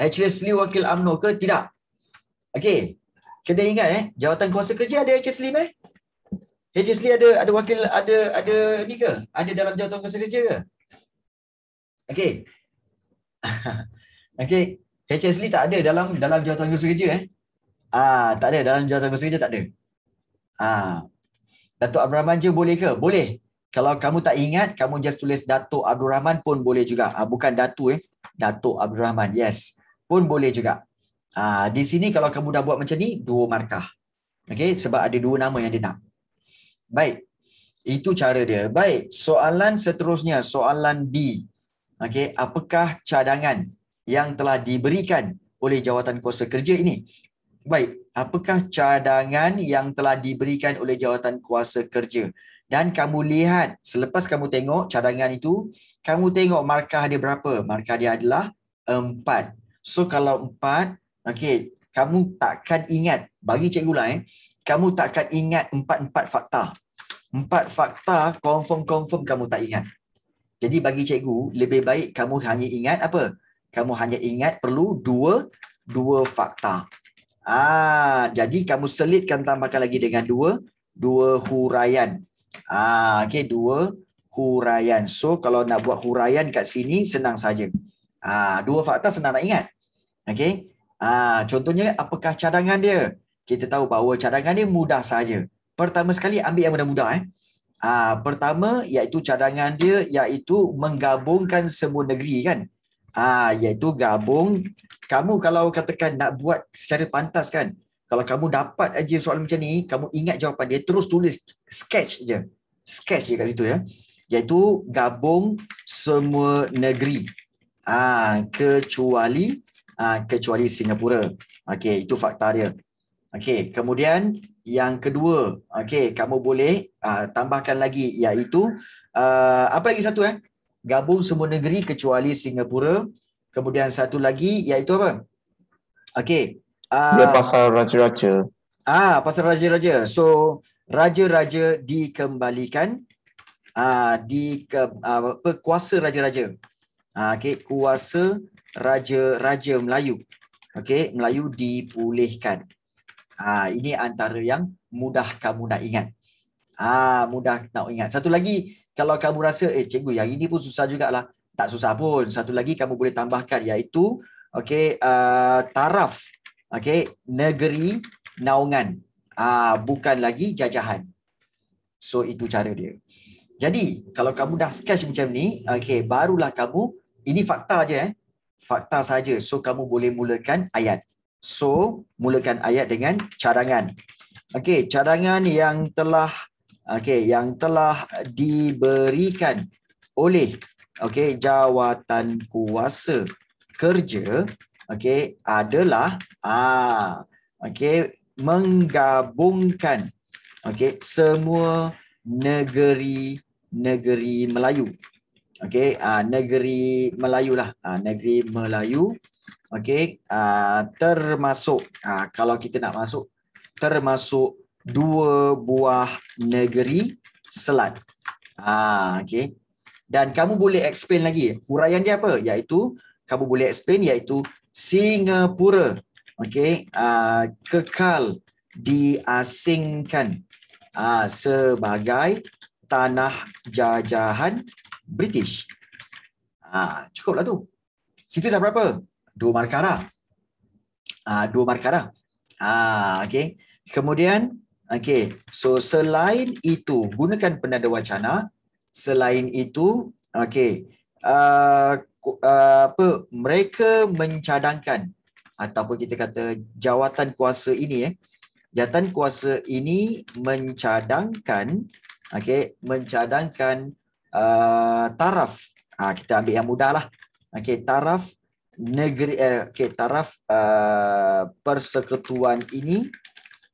[SPEAKER 1] HSL wakil UMNO ke? Tidak. Okay. Kena ingat eh, jawatan kuasa kerja ada HSL eh? HSL ada ada wakil ada ada ni ke? Ada dalam jawatan kuasa kerja ke? Okay.
[SPEAKER 2] [laughs] okay.
[SPEAKER 1] HSL tak ada dalam dalam jawatan kuasa kerja eh? Ah, tak ada dalam jawatan kuasa kerja tak ada. Ah. Datuk Abraham Manja boleh ke? Boleh kalau kamu tak ingat kamu just tulis Datuk Abdul Rahman pun boleh juga ha, bukan Datu eh Datuk Abdul Rahman yes pun boleh juga ha, di sini kalau kamu dah buat macam ni dua markah Okay, sebab ada dua nama yang dia nak baik itu cara dia baik soalan seterusnya soalan B Okay, apakah cadangan yang telah diberikan oleh jawatan kuasa kerja ini baik apakah cadangan yang telah diberikan oleh jawatan kuasa kerja dan kamu lihat selepas kamu tengok cadangan itu kamu tengok markah dia berapa markah dia adalah empat. so kalau empat, okay, kamu takkan ingat bagi cikgu lah eh kamu takkan ingat empat empat fakta Empat fakta confirm-confirm kamu tak ingat jadi bagi cikgu lebih baik kamu hanya ingat apa kamu hanya ingat perlu dua dua fakta ah jadi kamu selitkan tambahkan lagi dengan dua dua huraian Ah, okay, dua huraian. So kalau nak buat huraian kat sini senang saja. Ah, dua fakta senang nak ingat. Okay. Ah, contohnya apakah cadangan dia? Kita tahu bahawa cadangan dia mudah saja. Pertama sekali ambil yang mudah-mudah. Eh. Ah, pertama iaitu cadangan dia iaitu menggabungkan semua negeri kan. Ah, iaitu gabung. Kamu kalau katakan nak buat secara pantas kan, kalau kamu dapat aja soalan macam ni, kamu ingat jawapan dia, terus tulis sketch je. Sketch je kat situ ya. Iaitu gabung semua negeri. Ah, kecuali ah, kecuali Singapura. Okey, itu fakta dia. Okey, kemudian yang kedua, okey, kamu boleh ah, tambahkan lagi iaitu ah, apa lagi satu eh? Gabung semua negeri kecuali Singapura. Kemudian satu lagi iaitu apa?
[SPEAKER 2] Okey, dia ah. pasal raja-raja.
[SPEAKER 1] Ah, pasal raja-raja. So raja-raja dikembalikan ah uh, di ke uh, ah, perkuasa raja-raja. Ah uh, okey, kuasa raja-raja Melayu. Okey, Melayu dipulihkan. Ah uh, ini antara yang mudah kamu nak ingat. Ah uh, mudah nak ingat. Satu lagi kalau kamu rasa eh cikgu yang ini pun susah jugalah. Tak susah pun. Satu lagi kamu boleh tambahkan iaitu okey uh, taraf Okay, negeri naungan ah uh, bukan lagi jajahan so itu cara dia jadi kalau kamu dah sketch macam ni okay, barulah kamu ini fakta aja eh fakta saja so kamu boleh mulakan ayat so mulakan ayat dengan cadangan Okay, cadangan yang telah okay, yang telah diberikan oleh okay, jawatan kuasa kerja okey adalah ah okey menggabungkan okey semua negeri-negeri Melayu. Okey, ah negeri Melayu lah. Ah negeri Melayu. Okey, ah termasuk ah kalau kita nak masuk termasuk dua buah negeri Selat. Ah okey. Dan kamu boleh explain lagi huraian dia apa? Iaitu kamu boleh explain iaitu Singapura okey uh, kekal diasingkan uh, sebagai tanah jajahan British. Ah uh, cukuplah tu. Situ dah berapa? Dua markah dah. Ah uh, dua markah dah. Ah uh, okey. Kemudian okey, so selain itu gunakan penanda wacana selain itu okey. Uh, Uh, apa mereka mencadangkan ataupun kita kata jawatan kuasa ini eh jawatan kuasa ini mencadangkan okey mencadangkan uh, taraf uh, kita ambil yang mudahlah okey taraf negeri uh, okey taraf uh, persekutuan ini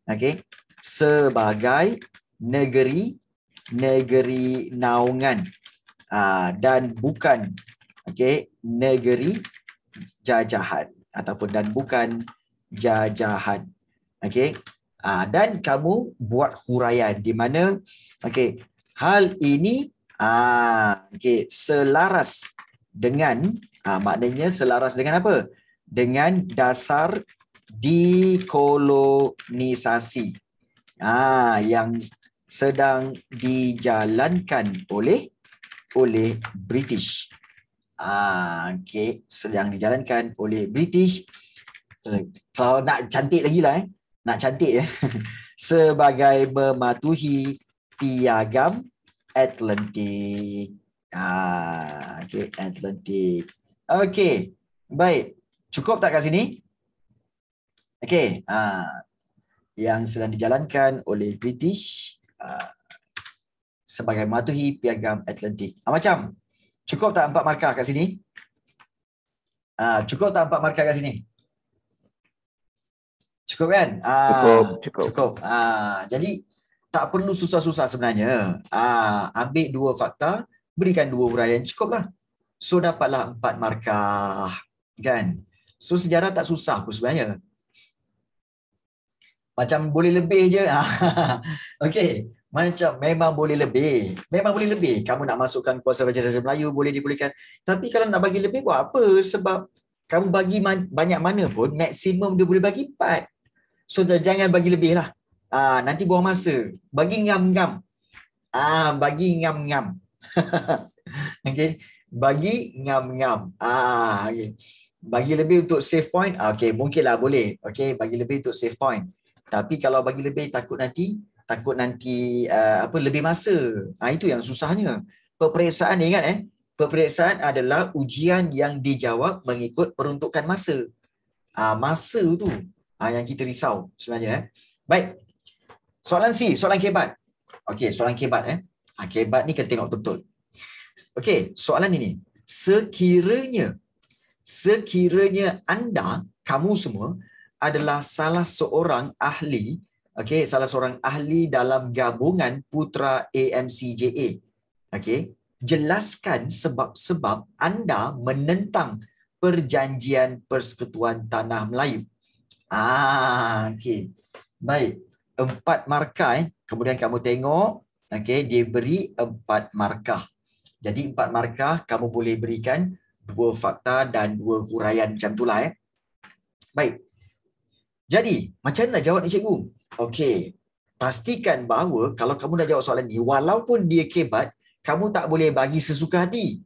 [SPEAKER 1] okey sebagai negeri negeri naungan uh, dan bukan Okey negeri jajahan ataupun dan bukan jajahan. Okey Ah, dan kamu buat huraian di mana Okey hal ini ah, okey selaras dengan ah, maknanya selaras dengan apa? Dengan dasar dikolonisasi ah, yang sedang dijalankan oleh oleh British. Ah, okay. So, yang dijalankan oleh British kalau nak cantik lagi lah eh. Nak cantik ya. Eh. [laughs] Sebagai mematuhi piagam Atlantik. Ah, okay, Atlantik. Okay, baik. Cukup tak kat sini? Okay, ah, yang sedang dijalankan oleh British ah, sebagai mematuhi piagam Atlantik. Ah, macam, Cukup tak empat markah kat sini? Ah, cukup tak empat markah kat sini? Cukup kan? Ah, cukup. cukup. cukup. Ah, jadi tak perlu susah-susah sebenarnya. Ah, ambil dua fakta, berikan dua huraian, cukuplah. So dapatlah empat markah. Kan? So sejarah tak susah pun sebenarnya. Macam boleh lebih je. [laughs] Ah, okey, macam memang boleh lebih memang boleh lebih kamu nak masukkan kuasa raja raja Melayu boleh dipulihkan tapi kalau nak bagi lebih buat apa sebab kamu bagi man- banyak mana pun maksimum dia boleh bagi 4 so dah, jangan bagi lebih lah uh, nanti buang masa bagi ngam-ngam ah bagi ngam-ngam [laughs] okay bagi ngam-ngam ah okay bagi lebih untuk save point ah, okay mungkinlah boleh okay bagi lebih untuk save point tapi kalau bagi lebih takut nanti takut nanti uh, apa lebih masa. Ha, itu yang susahnya. Peperiksaan ingat eh, peperiksaan adalah ujian yang dijawab mengikut peruntukan masa. Ha, masa tu ha, yang kita risau sebenarnya eh. Baik. Soalan C, soalan kebat. Okey, soalan kebat eh. Ha, kebat ni kena tengok betul. Okey, soalan ini. Sekiranya sekiranya anda kamu semua adalah salah seorang ahli okey salah seorang ahli dalam gabungan Putra AMCJA. Okey, jelaskan sebab-sebab anda menentang perjanjian persekutuan tanah Melayu. Ah, okey. Baik, empat markah eh. Kemudian kamu tengok, okey, dia beri empat markah. Jadi empat markah kamu boleh berikan dua fakta dan dua huraian macam itulah eh. Baik. Jadi, macam mana jawab ni cikgu? Okey. Pastikan bahawa kalau kamu dah jawab soalan ni, walaupun dia kebat, kamu tak boleh bagi sesuka hati.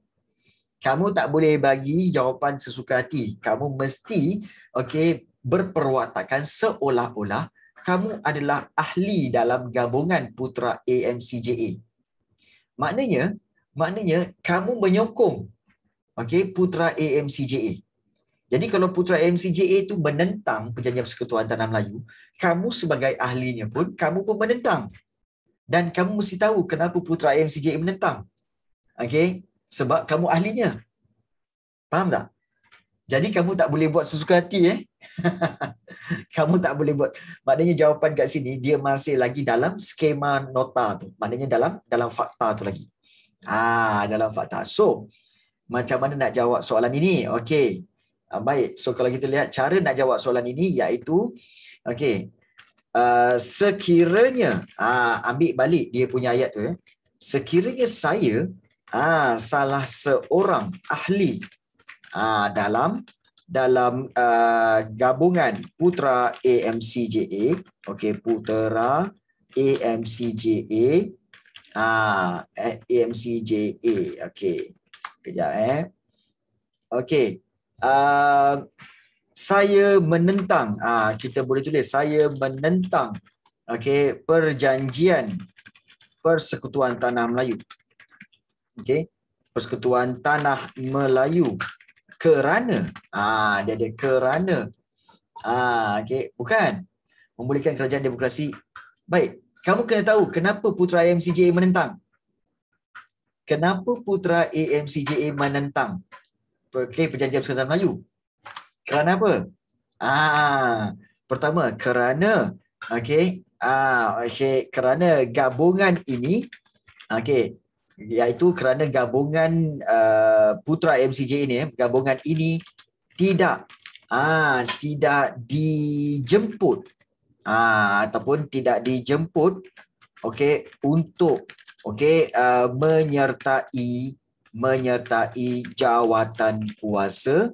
[SPEAKER 1] Kamu tak boleh bagi jawapan sesuka hati. Kamu mesti okey berperwatakan seolah-olah kamu adalah ahli dalam gabungan putra AMCJA. Maknanya, maknanya kamu menyokong okey putra AMCJA. Jadi kalau putra MCJA itu menentang Perjanjian Persekutuan Tanah Melayu, kamu sebagai ahlinya pun, kamu pun menentang. Dan kamu mesti tahu kenapa putra MCJA menentang. Okay? Sebab kamu ahlinya. Faham tak? Jadi kamu tak boleh buat sesuka hati eh. [laughs] kamu tak boleh buat. Maknanya jawapan kat sini dia masih lagi dalam skema nota tu. Maknanya dalam dalam fakta tu lagi. Ah, dalam fakta. So, macam mana nak jawab soalan ini? okay? Ah, baik so kalau kita lihat cara nak jawab soalan ini iaitu okey uh, sekiranya uh, ambil balik dia punya ayat tu ya sekiranya saya uh, salah seorang ahli uh, dalam dalam uh, gabungan putra AMCJA okey putera AMCJA uh, AMCJA okey kejap eh okey Ah, saya menentang uh, kita boleh tulis saya menentang okey perjanjian persekutuan tanah Melayu okey persekutuan tanah Melayu kerana ah uh, dia ada kerana ah uh, okey bukan memulihkan kerajaan demokrasi baik kamu kena tahu kenapa putra AMCJA menentang kenapa putra AMCJA menentang Okey, perjanjian persekutuan Melayu. Kerana apa? Ah, pertama kerana okey, ah okey, kerana gabungan ini okey, iaitu kerana gabungan uh, Putra MCJ ini, eh, gabungan ini tidak ah tidak dijemput ah ataupun tidak dijemput okey untuk okey uh, menyertai menyertai jawatan kuasa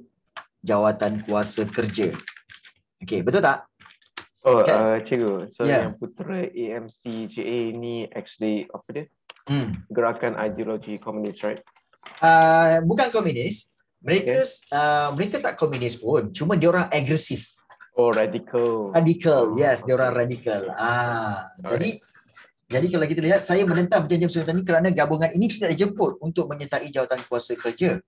[SPEAKER 1] jawatan kuasa kerja. Okey, betul tak?
[SPEAKER 2] Oh, kan? uh, cikgu. So yeah. yang putera AMC
[SPEAKER 1] JA ni actually apa dia? Hmm. Gerakan ideologi komunis, right? Uh, bukan komunis. Mereka okay. uh, mereka tak komunis pun, cuma dia orang agresif. Oh, radical. Radical. Yes, dia orang radical. Ah, Alright. jadi jadi kalau kita lihat, saya menentang perjanjian persekutuan ini kerana gabungan ini tidak dijemput untuk menyertai jawatan kuasa kerja.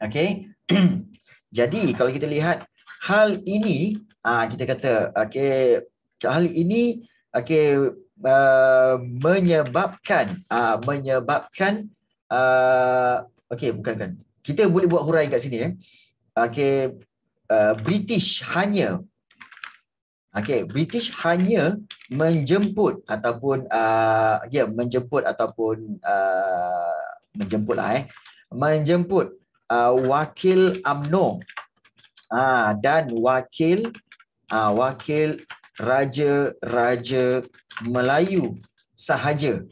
[SPEAKER 1] Okey. [clears throat] Jadi kalau kita lihat hal ini, ah kita kata okey, hal ini okey uh, menyebabkan uh, menyebabkan uh, okey bukan kan. Kita boleh buat huraian kat sini eh. Okey, uh, British hanya Okay, British hanya menjemput ataupun uh, ya yeah, menjemput ataupun uh, menjemput lah eh menjemput uh, wakil amno uh, ah, dan wakil uh, wakil raja-raja Melayu sahaja.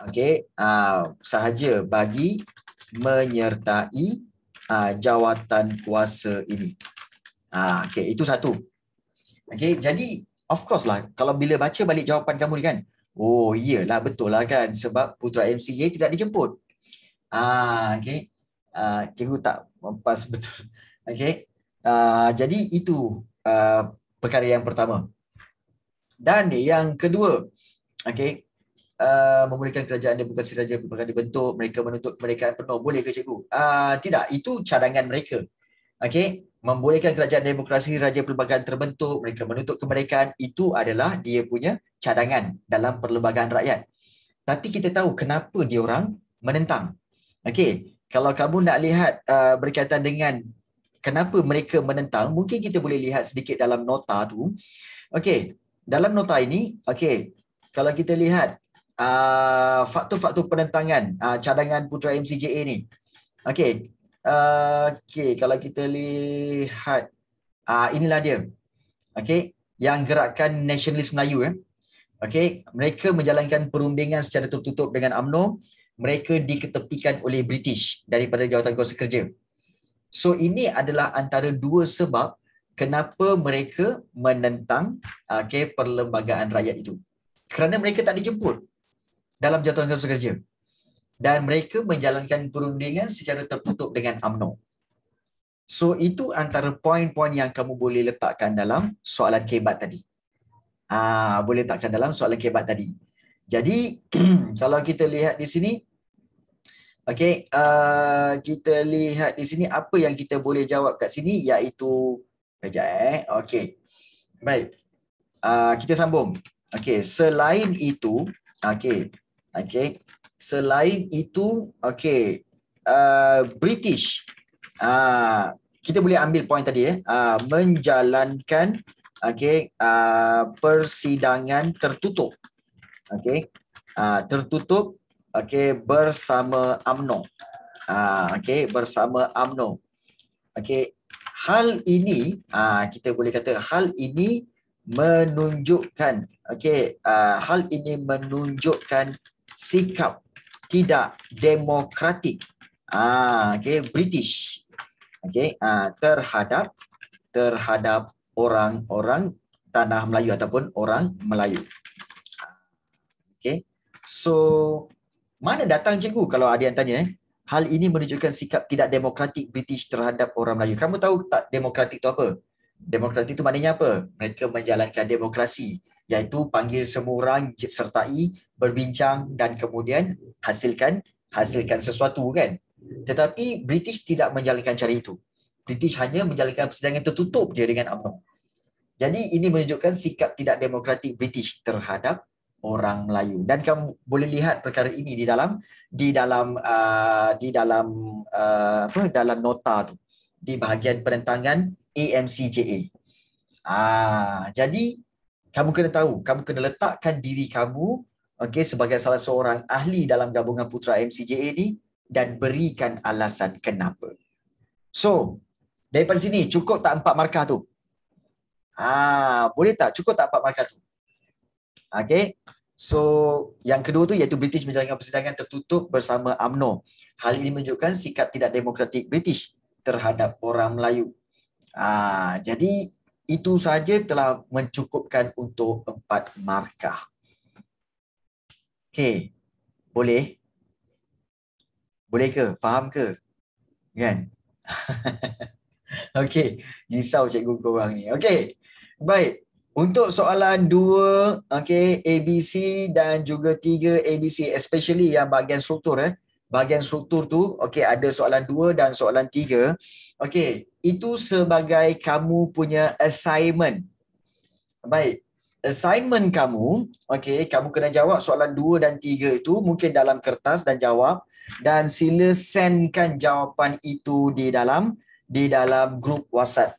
[SPEAKER 1] okay uh, ah, sahaja bagi menyertai uh, jawatan kuasa ini. Ah uh, itu satu. Okay, jadi of course lah kalau bila baca balik jawapan kamu ni kan, oh iyalah betul lah kan sebab putra MCJ tidak dijemput. Ah, okay. Ah, cikgu tak pas [laughs] betul. Okay. Ah, jadi itu ah, perkara yang pertama. Dan yang kedua, okay. Uh, memulihkan kerajaan dia bukan sahaja bukan dibentuk mereka menuntut kemerdekaan penuh boleh ke cikgu uh, tidak itu cadangan mereka Okay membolehkan kerajaan demokrasi raja perlembagaan terbentuk mereka menuntut kemerdekaan itu adalah dia punya cadangan dalam perlembagaan rakyat tapi kita tahu kenapa dia orang menentang okey kalau kamu nak lihat uh, berkaitan dengan kenapa mereka menentang mungkin kita boleh lihat sedikit dalam nota tu okey dalam nota ini okey kalau kita lihat uh, faktor-faktor penentangan uh, cadangan putra MCJA ni okey okay, kalau kita lihat uh, inilah dia. Okay, yang gerakan nasionalis Melayu Eh. Okay, mereka menjalankan perundingan secara tertutup dengan AMNO. Mereka diketepikan oleh British daripada jawatan kuasa kerja. So ini adalah antara dua sebab kenapa mereka menentang ah, okay, perlembagaan rakyat itu. Kerana mereka tak dijemput dalam jawatan kuasa kerja dan mereka menjalankan perundingan secara tertutup dengan UMNO. So itu antara poin-poin yang kamu boleh letakkan dalam soalan kebat tadi. Ah, boleh letakkan dalam soalan kebat tadi. Jadi [clears throat] kalau kita lihat di sini okey, uh, ah, kita lihat di sini apa yang kita boleh jawab kat sini iaitu kejap eh. Okey. Baik. Uh, kita sambung. Okey, selain itu, okey. Okey selain itu okey uh, British uh, kita boleh ambil poin tadi ya eh, uh, menjalankan okey uh, persidangan tertutup okey uh, tertutup okey bersama AMNO uh, okey bersama AMNO okey hal ini uh, kita boleh kata hal ini menunjukkan okey uh, hal ini menunjukkan sikap tidak demokratik ah okay, british okay, ah terhadap terhadap orang-orang tanah Melayu ataupun orang Melayu Okay, so mana datang cikgu kalau ada yang tanya eh? hal ini menunjukkan sikap tidak demokratik british terhadap orang Melayu kamu tahu tak demokratik tu apa demokratik itu maknanya apa mereka menjalankan demokrasi iaitu panggil semua orang sertai berbincang dan kemudian hasilkan hasilkan sesuatu kan tetapi British tidak menjalankan cara itu British hanya menjalankan persidangan tertutup je dengan UMNO jadi ini menunjukkan sikap tidak demokratik British terhadap orang Melayu dan kamu boleh lihat perkara ini di dalam di dalam uh, di dalam uh, apa dalam nota tu di bahagian penentangan AMCJA. Ah, jadi kamu kena tahu, kamu kena letakkan diri kamu okay, sebagai salah seorang ahli dalam gabungan Putra MCJA ini dan berikan alasan kenapa. So, daripada sini, cukup tak empat markah tu? Ah, boleh tak? Cukup tak empat markah tu? Okay. So, yang kedua tu iaitu British menjalankan persidangan tertutup bersama AMNO. Hal ini menunjukkan sikap tidak demokratik British terhadap orang Melayu. Ah, jadi itu saja telah mencukupkan untuk empat markah. Okey. Boleh? Boleh ke? Faham ke?
[SPEAKER 2] Kan? [laughs]
[SPEAKER 1] Okey. Risau cikgu korang ni. Okey. Baik. Untuk soalan 2, okey, ABC dan juga 3 ABC especially yang bahagian struktur eh bahagian struktur tu okey ada soalan 2 dan soalan 3 okey itu sebagai kamu punya assignment baik assignment kamu okey kamu kena jawab soalan 2 dan 3 itu mungkin dalam kertas dan jawab dan sila sendkan jawapan itu di dalam di dalam grup WhatsApp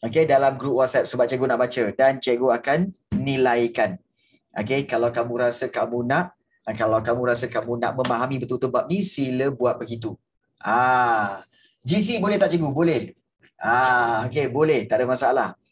[SPEAKER 1] okey dalam grup WhatsApp sebab cikgu nak baca dan cikgu akan nilaikan okey kalau kamu rasa kamu nak dan kalau kamu rasa kamu nak memahami betul-betul bab ni, sila buat begitu.
[SPEAKER 2] Ah, GC boleh tak cikgu? Boleh. Ah, okey, boleh. Tak ada masalah.